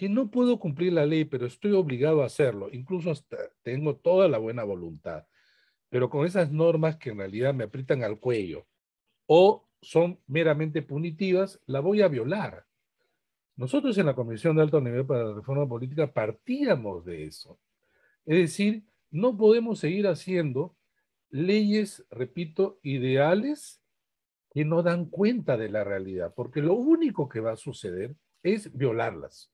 que no puedo cumplir la ley, pero estoy obligado a hacerlo, incluso tengo toda la buena voluntad, pero con esas normas que en realidad me aprietan al cuello o son meramente punitivas, la voy a violar. Nosotros en la Comisión de Alto Nivel para la Reforma Política partíamos de eso. Es decir, no podemos seguir haciendo leyes, repito, ideales que no dan cuenta de la realidad, porque lo único que va a suceder es violarlas.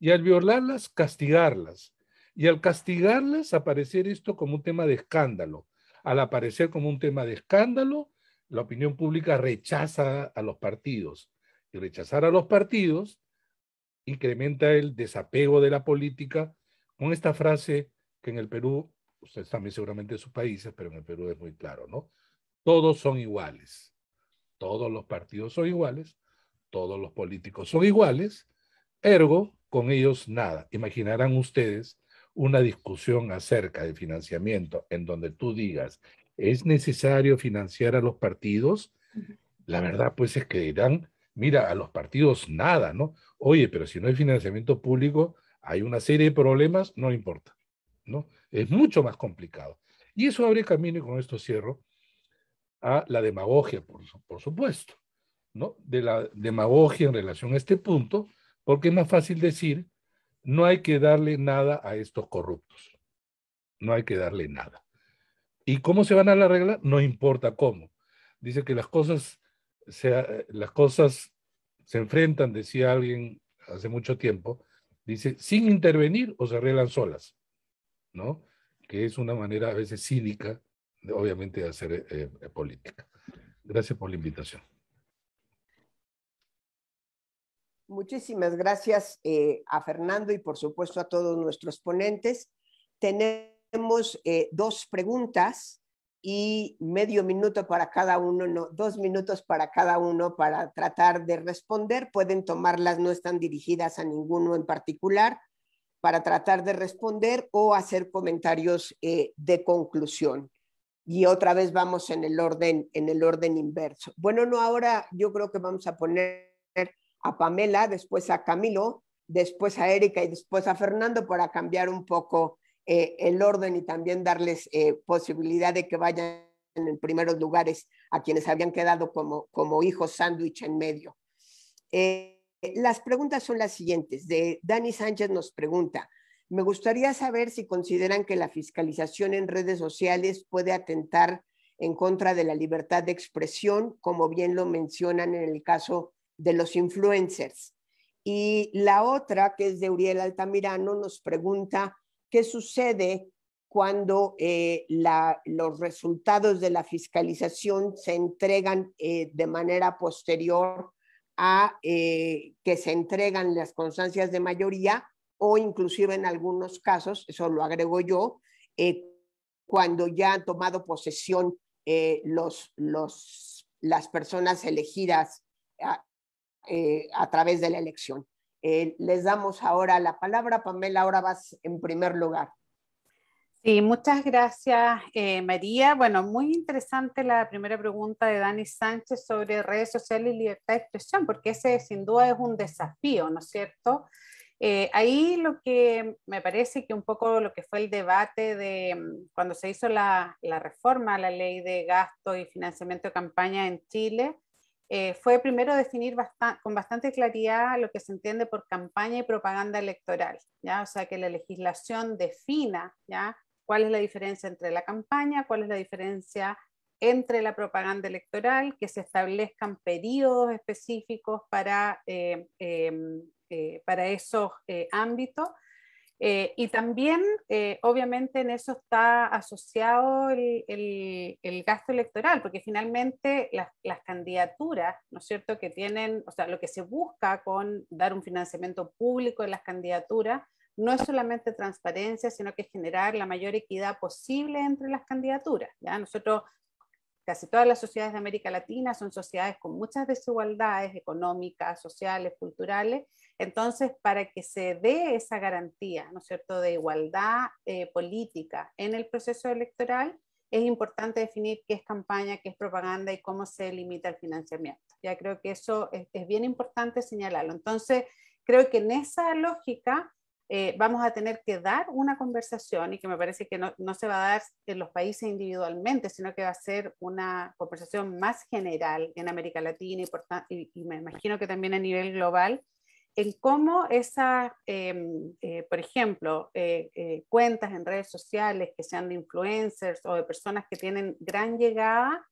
Y al violarlas, castigarlas. Y al castigarlas, aparecer esto como un tema de escándalo. Al aparecer como un tema de escándalo, la opinión pública rechaza a los partidos. Y rechazar a los partidos incrementa el desapego de la política con esta frase que en el Perú, ustedes también seguramente en sus países, pero en el Perú es muy claro, ¿no? Todos son iguales. Todos los partidos son iguales, todos los políticos son iguales, ergo, con ellos nada. Imaginarán ustedes una discusión acerca de financiamiento en donde tú digas, ¿es necesario financiar a los partidos? La verdad, pues es que dirán, mira, a los partidos nada, ¿no? Oye, pero si no hay financiamiento público, hay una serie de problemas, no importa, ¿no? Es mucho más complicado. Y eso abre camino, y con esto cierro, a la demagogia, por, por supuesto, ¿no? De la demagogia en relación a este punto, porque es más fácil decir, no hay que darle nada a estos corruptos. No hay que darle nada. ¿Y cómo se van a la regla? No importa cómo. Dice que las cosas, se, las cosas se enfrentan, decía alguien hace mucho tiempo, dice, sin intervenir o se arreglan solas, ¿no? Que es una manera a veces cínica, de, obviamente, de hacer eh, eh, política. Gracias por la invitación. Muchísimas gracias eh, a Fernando y por supuesto a todos nuestros ponentes. Tenemos eh, dos preguntas y medio minuto para cada uno, no, dos minutos para cada uno para tratar de responder. Pueden tomarlas, no están dirigidas a ninguno en particular, para tratar de responder o hacer comentarios eh, de conclusión. Y otra vez vamos en el orden, en el orden inverso. Bueno, no ahora yo creo que vamos a poner a Pamela, después a Camilo, después a Erika y después a Fernando para cambiar un poco eh, el orden y también darles eh, posibilidad de que vayan en primeros lugares a quienes habían quedado como, como hijos sándwich en medio. Eh, las preguntas son las siguientes. De Dani Sánchez nos pregunta, me gustaría saber si consideran que la fiscalización en redes sociales puede atentar en contra de la libertad de expresión, como bien lo mencionan en el caso de los influencers. Y la otra, que es de Uriel Altamirano, nos pregunta qué sucede cuando eh, los resultados de la fiscalización se entregan eh, de manera posterior a eh, que se entregan las constancias de mayoría o inclusive en algunos casos, eso lo agrego yo, cuando ya han tomado posesión los, los, las personas elegidas ah, eh, a través de la elección. Eh, les damos ahora la palabra. Pamela, ahora vas en primer lugar. Sí, muchas gracias, eh, María. Bueno, muy interesante la primera pregunta de Dani Sánchez sobre redes sociales y libertad de expresión, porque ese sin duda es un desafío, ¿no es cierto? ahí lo que me parece que un poco lo que fue el debate de mm, cuando se hizo la, la reforma a la ley de gasto y financiamiento de campaña en Chile, eh, fue primero definir con bastante claridad lo que se entiende por campaña y propaganda electoral, ¿ya? o sea que la legislación defina ¿ya? cuál es la diferencia entre la campaña, cuál es la diferencia entre la propaganda electoral, que se establezcan periodos específicos para, eh, em, eh, para esos ámbitos eh, y también, eh, obviamente, en eso está asociado el, el, gasto electoral, porque finalmente las, las, candidaturas, ¿no es cierto?, que tienen, o sea, lo que se busca con dar un financiamiento público en las candidaturas, no es solamente transparencia, sino que es generar la mayor equidad posible entre las candidaturas. ¿ya? Nosotros, casi todas las sociedades de América Latina son sociedades con muchas desigualdades económicas, sociales, culturales, entonces, para que se dé esa garantía, ¿no es cierto?, de igualdad eh, política en el proceso electoral, es importante definir qué es campaña, qué es propaganda y cómo se limita el financiamiento. Ya creo que eso es, bien importante señalarlo. Entonces, creo que en esa lógica eh, vamos a tener que dar una conversación y que me parece que no, se va a dar en los países individualmente, sino que va a ser una conversación más general en América Latina y me imagino que también a nivel global en cómo esas, em, eh, por ejemplo, eh, eh, cuentas en redes sociales que sean de influencers o de personas que tienen gran llegada,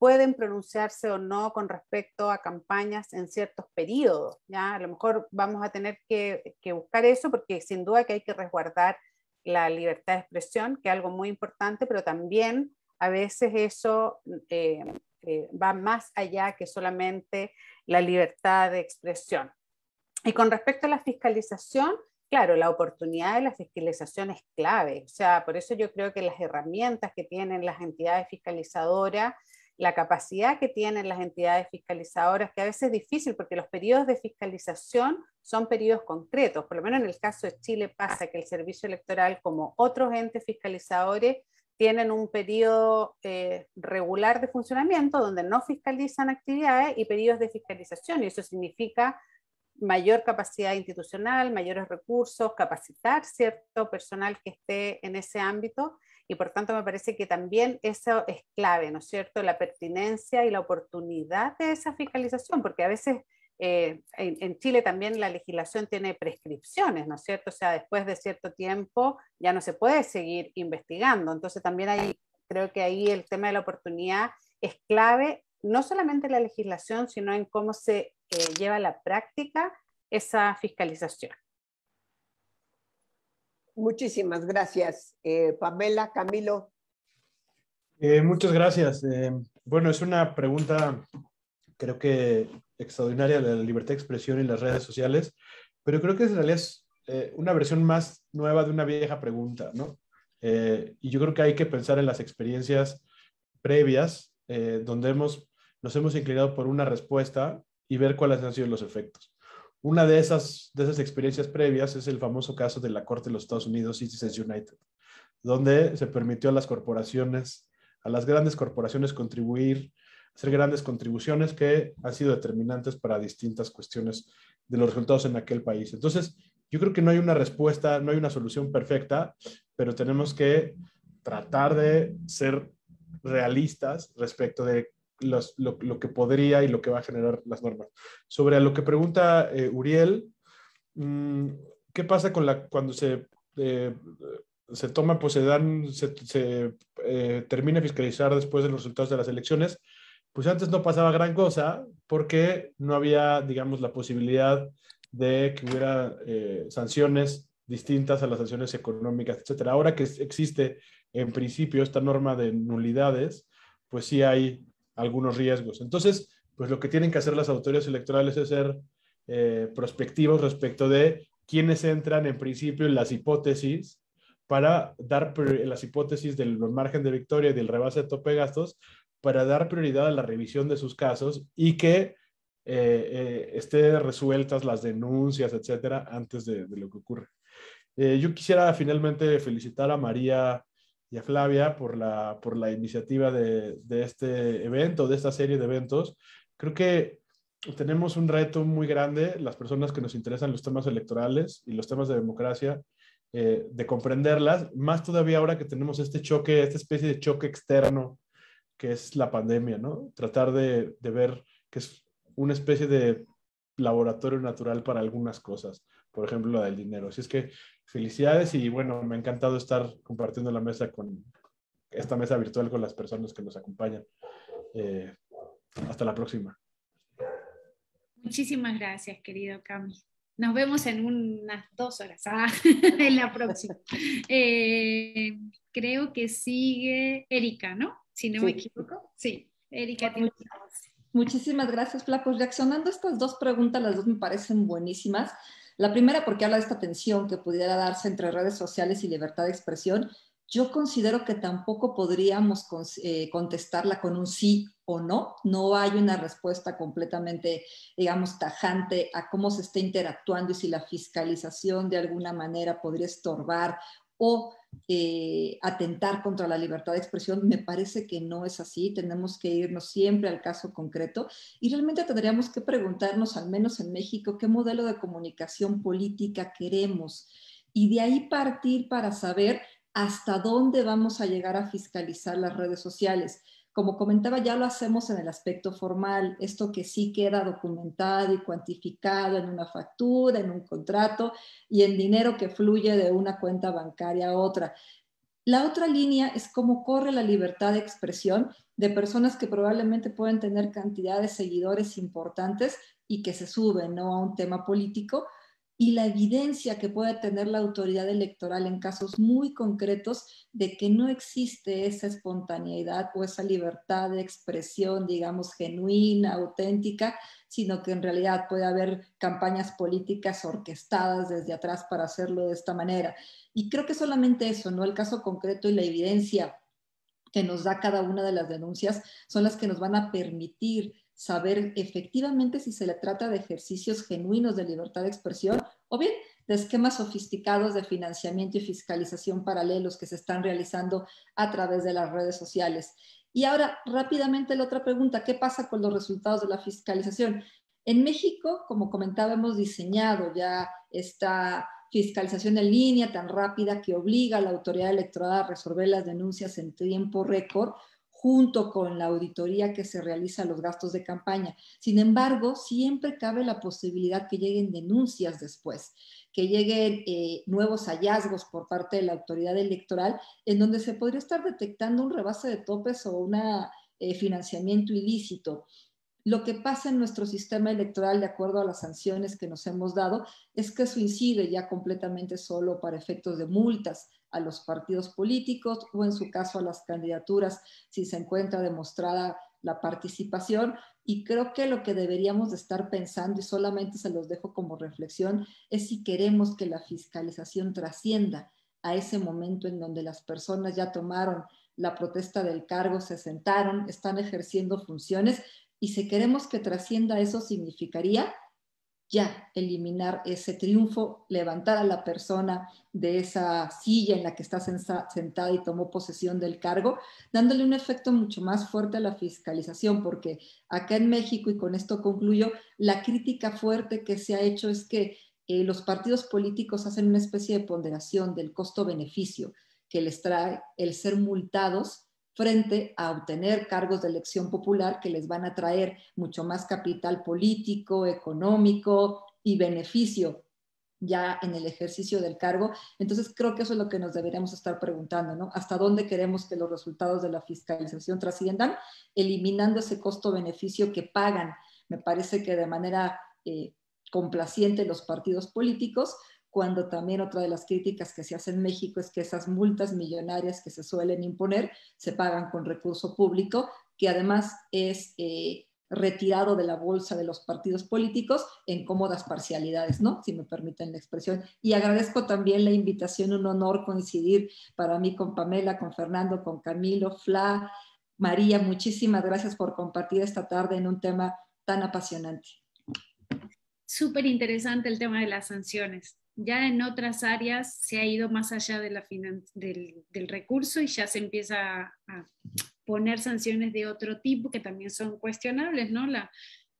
pueden pronunciarse o no con respecto a campañas en ciertos periodos. ¿ya? A lo mejor vamos a tener que, buscar eso porque sin duda que hay que resguardar la libertad de expresión, que es algo muy importante, pero también a veces eso va más allá que solamente la libertad de expresión. Y con respecto a la fiscalización, claro, la oportunidad de la fiscalización es clave. O sea, por eso yo creo que las herramientas que tienen las entidades fiscalizadoras, la capacidad que tienen las entidades fiscalizadoras, que a veces es difícil porque los periodos de fiscalización son periodos concretos. Por lo menos en el caso de Chile pasa que el servicio electoral, como otros entes fiscalizadores, tienen un periodo eh, regular de funcionamiento donde no fiscalizan actividades y periodos de fiscalización. Y eso significa mayor capacidad institucional, mayores recursos, capacitar cierto personal que esté en ese ámbito y por tanto me parece que también eso es clave, ¿no es cierto? La pertinencia y la oportunidad de esa fiscalización, porque a veces eh, en, Chile también la legislación tiene prescripciones, ¿no es cierto? O sea, después de cierto tiempo ya no se puede seguir investigando, entonces también ahí creo que ahí el tema de la oportunidad es clave no solamente la legislación, sino en cómo se eh, lleva a la práctica esa fiscalización. Muchísimas gracias, eh, Pamela, Camilo. Eh, muchas gracias. bueno, es una pregunta, creo que extraordinaria, de la libertad de expresión y las redes sociales, pero creo que en realidad es una versión más nueva de una vieja pregunta, ¿no? y yo creo que hay que pensar en las experiencias previas donde hemos nos hemos inclinado por una respuesta y ver cuáles han sido los efectos. Una de esas, de esas experiencias previas es el famoso caso de la Corte de los Estados Unidos, Citizens United, donde se permitió a las corporaciones, a las grandes corporaciones contribuir, hacer grandes contribuciones que han sido determinantes para distintas cuestiones de los resultados en aquel país. Entonces, yo creo que no hay una respuesta, no hay una solución perfecta, pero tenemos que tratar de ser realistas respecto de lo, que podría y lo que va a generar las normas. Sobre a lo que pregunta eh, Uriel, mm, ¿qué pasa con la, cuando se, eh, se toma, pues se dan, se, eh, termina fiscalizar después de los resultados de las elecciones? Pues antes no pasaba gran cosa porque no había, digamos, la posibilidad de que hubiera sanciones distintas a las sanciones económicas, etcétera. Ahora que existe en principio esta norma de nulidades, pues sí hay algunos riesgos. Entonces, pues lo que tienen que hacer las autoridades electorales es ser eh, prospectivos respecto de quienes entran en principio en las hipótesis para dar las hipótesis del margen de victoria y del rebase de tope gastos para dar prioridad a la revisión de sus casos y que eh, eh, estén resueltas las denuncias, etcétera, antes de, de lo que ocurre. yo quisiera finalmente felicitar a María y a Flavia por la, por la iniciativa de, este evento, de esta serie de eventos. Creo que tenemos un reto muy grande, las personas que nos interesan los temas electorales y los temas de democracia, eh, de comprenderlas, más todavía ahora que tenemos este choque, esta especie de choque externo que es la pandemia, ¿no? Tratar de, de ver que es una especie de laboratorio natural para algunas cosas, por ejemplo, la del dinero. Así es que Felicidades y bueno, me ha encantado estar compartiendo la mesa con esta mesa virtual con las personas que nos acompañan. Eh, hasta la próxima. Muchísimas gracias, querido Cami. Nos vemos en unas dos horas, ah, en la próxima. Eh, creo que sigue Erika, ¿no? Si no me equivoco. Sí, Erika. muchísimas gracias, Flaco. reaccionando a estas dos preguntas, las dos me parecen buenísimas. La primera porque habla de esta tensión que pudiera darse entre redes sociales y libertad de expresión. Yo considero que tampoco podríamos eh, contestarla con un sí o no. No hay una respuesta completamente, digamos, tajante a cómo se está interactuando y si la fiscalización de alguna manera podría estorbar o eh, atentar contra la libertad de expresión. Me parece que no es así. Tenemos que irnos siempre al caso concreto y realmente tendríamos que preguntarnos, al menos en México, qué modelo de comunicación política queremos y de ahí partir para saber hasta dónde vamos a llegar a fiscalizar las redes sociales como comentaba, ya lo hacemos en el aspecto formal, esto que sí queda documentado y cuantificado en una factura, en un contrato y en dinero que fluye de una cuenta bancaria a otra. La otra línea es cómo corre la libertad de expresión de personas que probablemente pueden tener cantidad de seguidores importantes y que se suben ¿no? a un tema político, y la evidencia que puede tener la autoridad electoral en casos muy concretos de que no existe esa espontaneidad o esa libertad de expresión, digamos, genuina, auténtica, sino que en realidad puede haber campañas políticas orquestadas desde atrás para hacerlo de esta manera. Y creo que solamente eso, ¿no? El caso concreto y la evidencia que nos da cada una de las denuncias son las que nos van a permitir saber efectivamente si se le trata de ejercicios genuinos de libertad de expresión o bien de esquemas sofisticados de financiamiento y fiscalización paralelos que se están realizando a través de las redes sociales. Y ahora, rápidamente, la otra pregunta, ¿qué pasa con los resultados de la fiscalización? En México, como comentaba, hemos diseñado ya esta fiscalización en línea tan rápida que obliga a la autoridad electoral a resolver las denuncias en tiempo récord, junto con la auditoría que se realiza los gastos de campaña. Sin embargo, siempre cabe la posibilidad que lleguen denuncias después, que lleguen eh, nuevos hallazgos por parte de la autoridad electoral, en donde se podría estar detectando un rebase de topes o un eh, financiamiento ilícito. Lo que pasa en nuestro sistema electoral, de acuerdo a las sanciones que nos hemos dado, es que eso incide ya completamente solo para efectos de multas, a los partidos políticos o en su caso a las candidaturas si se encuentra demostrada la participación. Y creo que lo que deberíamos de estar pensando, y solamente se los dejo como reflexión, es si queremos que la fiscalización trascienda a ese momento en donde las personas ya tomaron la protesta del cargo, se sentaron, están ejerciendo funciones, y si queremos que trascienda eso significaría ya eliminar ese triunfo, levantar a la persona de esa silla en la que está sentada y tomó posesión del cargo, dándole un efecto mucho más fuerte a la fiscalización, porque acá en México, y con esto concluyo, la crítica fuerte que se ha hecho es que eh, los partidos políticos hacen una especie de ponderación del costo-beneficio que les trae el ser multados frente a obtener cargos de elección popular que les van a traer mucho más capital político, económico y beneficio ya en el ejercicio del cargo. Entonces creo que eso es lo que nos deberíamos estar preguntando, ¿no? ¿Hasta dónde queremos que los resultados de la fiscalización trasciendan? Eliminando ese costo-beneficio que pagan, me parece que de manera eh, complaciente los partidos políticos, cuando también otra de las críticas que se hace en México es que esas multas millonarias que se suelen imponer se pagan con recurso público, que además es eh, retirado de la bolsa de los partidos políticos en cómodas parcialidades, ¿no? Si me permiten la expresión. Y agradezco también la invitación, un honor coincidir para mí con Pamela, con Fernando, con Camilo, Fla, María, muchísimas gracias por compartir esta tarde en un tema tan apasionante. Súper interesante el tema de las sanciones ya en otras áreas se ha ido más allá del, recurso y ya se empieza a, poner sanciones de otro tipo que también son cuestionables, ¿no? La,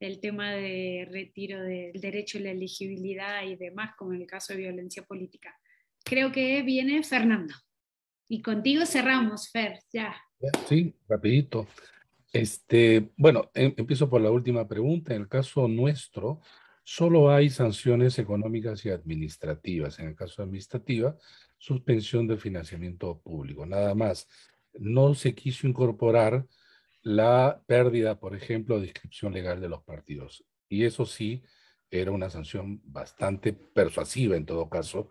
el tema de retiro del derecho a la elegibilidad y demás, como en el caso de violencia política. Creo que viene Fernando. Y contigo cerramos, Fer, ya. Sí, rapidito. Este, bueno, em, empiezo por la última pregunta. En el caso nuestro, solo hay sanciones económicas y administrativas. En el caso administrativa, suspensión de financiamiento público, nada más. No se quiso incorporar la pérdida, por ejemplo, de inscripción legal de los partidos. Y eso sí era una sanción bastante persuasiva en todo caso,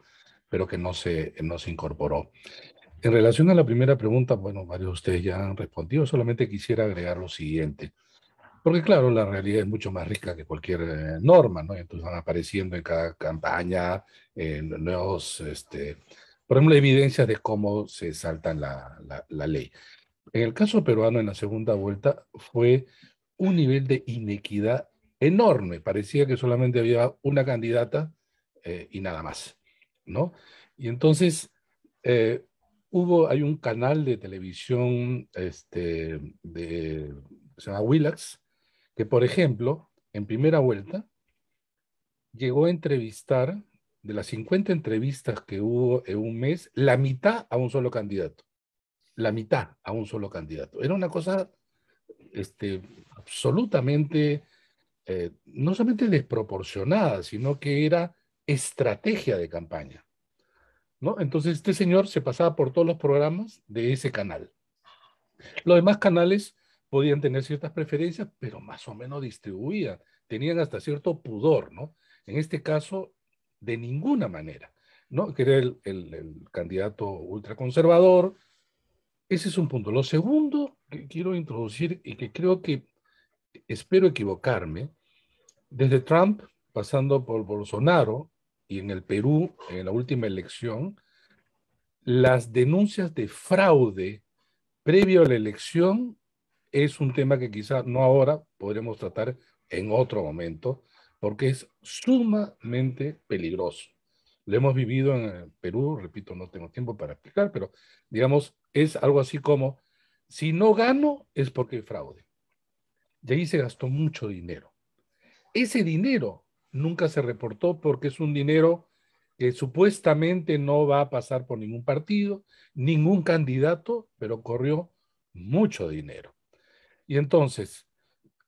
pero que no se, no se incorporó. En relación a la primera pregunta, bueno, varios de ustedes ya han respondido, solamente quisiera agregar lo siguiente. Porque claro, la realidad es mucho más rica que cualquier eh, norma, ¿no? Entonces van apareciendo en cada campaña en nuevos, este, por ejemplo, evidencias de cómo se saltan la, ley. En el caso peruano, en la segunda vuelta, fue un nivel de inequidad enorme. Parecía que solamente había una candidata eh, y nada más, ¿no? Y entonces eh, hubo, hay un canal de televisión este, de se llama Willax, por ejemplo, en primera vuelta, llegó a entrevistar, de las 50 entrevistas que hubo en un mes, la mitad a un solo candidato. La mitad a un solo candidato. Era una cosa este, absolutamente, eh, no solamente desproporcionada, sino que era estrategia de campaña. ¿no? Entonces este señor se pasaba por todos los programas de ese canal. Los demás canales podían tener ciertas preferencias, pero más o menos distribuían, tenían hasta cierto pudor, ¿no? En este caso, de ninguna manera, ¿no? Que era el, candidato ultraconservador. Ese es un punto. Lo segundo que quiero introducir y que creo que, espero equivocarme, desde Trump, pasando por Bolsonaro y en el Perú, en la última elección, las denuncias de fraude previo a la elección es un tema que quizá no ahora podremos tratar en otro momento, porque es sumamente peligroso. Lo hemos vivido en eh, Perú, repito, no tengo tiempo para explicar, pero digamos, es algo así como, si no gano es porque fraude. Y ahí se gastó mucho dinero. Ese dinero nunca se reportó porque es un dinero que supuestamente no va a pasar por ningún partido, ningún candidato, pero corrió mucho dinero. Y entonces,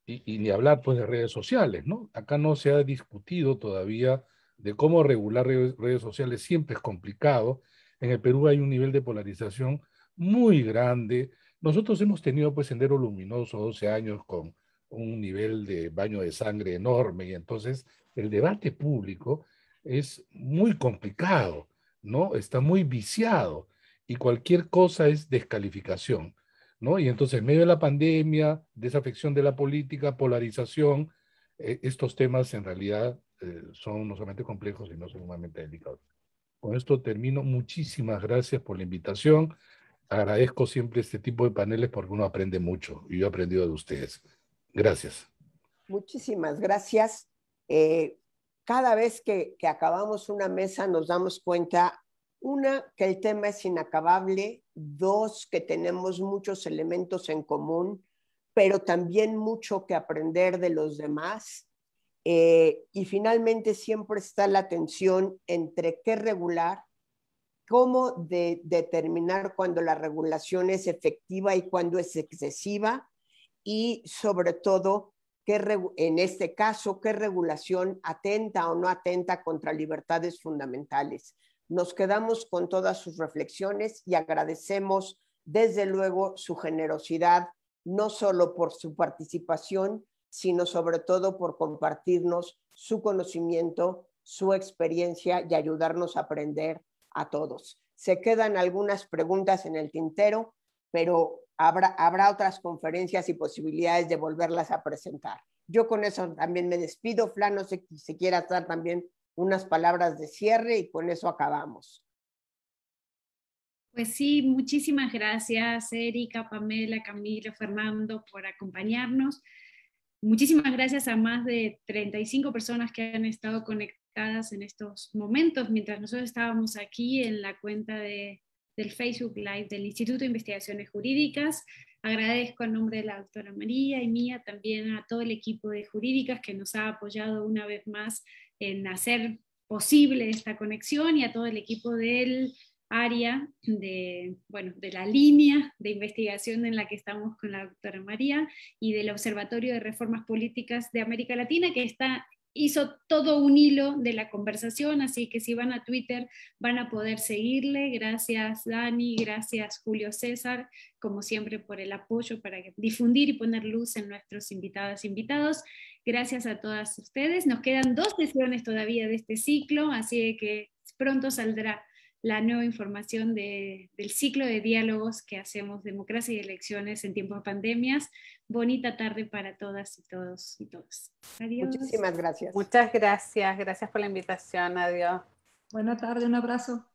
y, ni hablar pues de redes sociales, ¿no? Acá no se ha discutido todavía de cómo regular redes, redes sociales, siempre es complicado. En el Perú hay un nivel de polarización muy grande. Nosotros hemos tenido pues Sendero Luminoso 12 años con un nivel de baño de sangre enorme y entonces el debate público es muy complicado, ¿no? Está muy viciado y cualquier cosa es descalificación. ¿no? Y entonces, en medio de la pandemia, desafección de la política, polarización, eh, estos temas en realidad eh, son no solamente complejos, sino sumamente delicados. Con esto termino. Muchísimas gracias por la invitación. Agradezco siempre este tipo de paneles porque uno aprende mucho y yo he aprendido de ustedes. Gracias. Muchísimas gracias. Eh, cada vez que, que acabamos una mesa nos damos cuenta una, que el tema es inacabable. Dos, que tenemos muchos elementos en común, pero también mucho que aprender de los demás. Eh, y finalmente siempre está la tensión entre qué regular, cómo determinar cuando la regulación es efectiva y cuando es excesiva y sobre todo en este caso qué regulación atenta o no atenta contra libertades fundamentales. Nos quedamos con todas sus reflexiones y agradecemos desde luego su generosidad, no solo por su participación, sino sobre todo por compartirnos su conocimiento, su experiencia y ayudarnos a aprender a todos. Se quedan algunas preguntas en el tintero, pero habrá, habrá otras conferencias y posibilidades de volverlas a presentar. Yo con eso también me despido. Flano, no sé si quieras estar también unas palabras de cierre y con eso acabamos. Pues sí, muchísimas gracias Erika, Pamela, Camila, Fernando por acompañarnos. Muchísimas gracias a más de 35 personas que han estado conectadas en estos momentos mientras nosotros estábamos aquí en la cuenta de, del Facebook Live del Instituto de Investigaciones Jurídicas. Agradezco en nombre de la doctora María y mía también a todo el equipo de jurídicas que nos ha apoyado una vez más en hacer posible esta conexión y a todo el equipo del área de, bueno, de la línea de investigación en la que estamos con la doctora María y del Observatorio de Reformas Políticas de América Latina, que está hizo todo un hilo de la conversación, así que si van a Twitter van a poder seguirle. Gracias Dani, gracias Julio César, como siempre por el apoyo para difundir y poner luz en nuestros invitados e invitados. Gracias a todas ustedes. Nos quedan dos sesiones todavía de este ciclo, así que pronto saldrá la nueva información del ciclo de diálogos que hacemos Democracia y Elecciones en tiempos de pandemias. Bonita tarde para todas y todos y todas. Adiós. Muchísimas gracias. Muchas gracias. Gracias por la invitación. Adiós. Buena tarde. Un abrazo.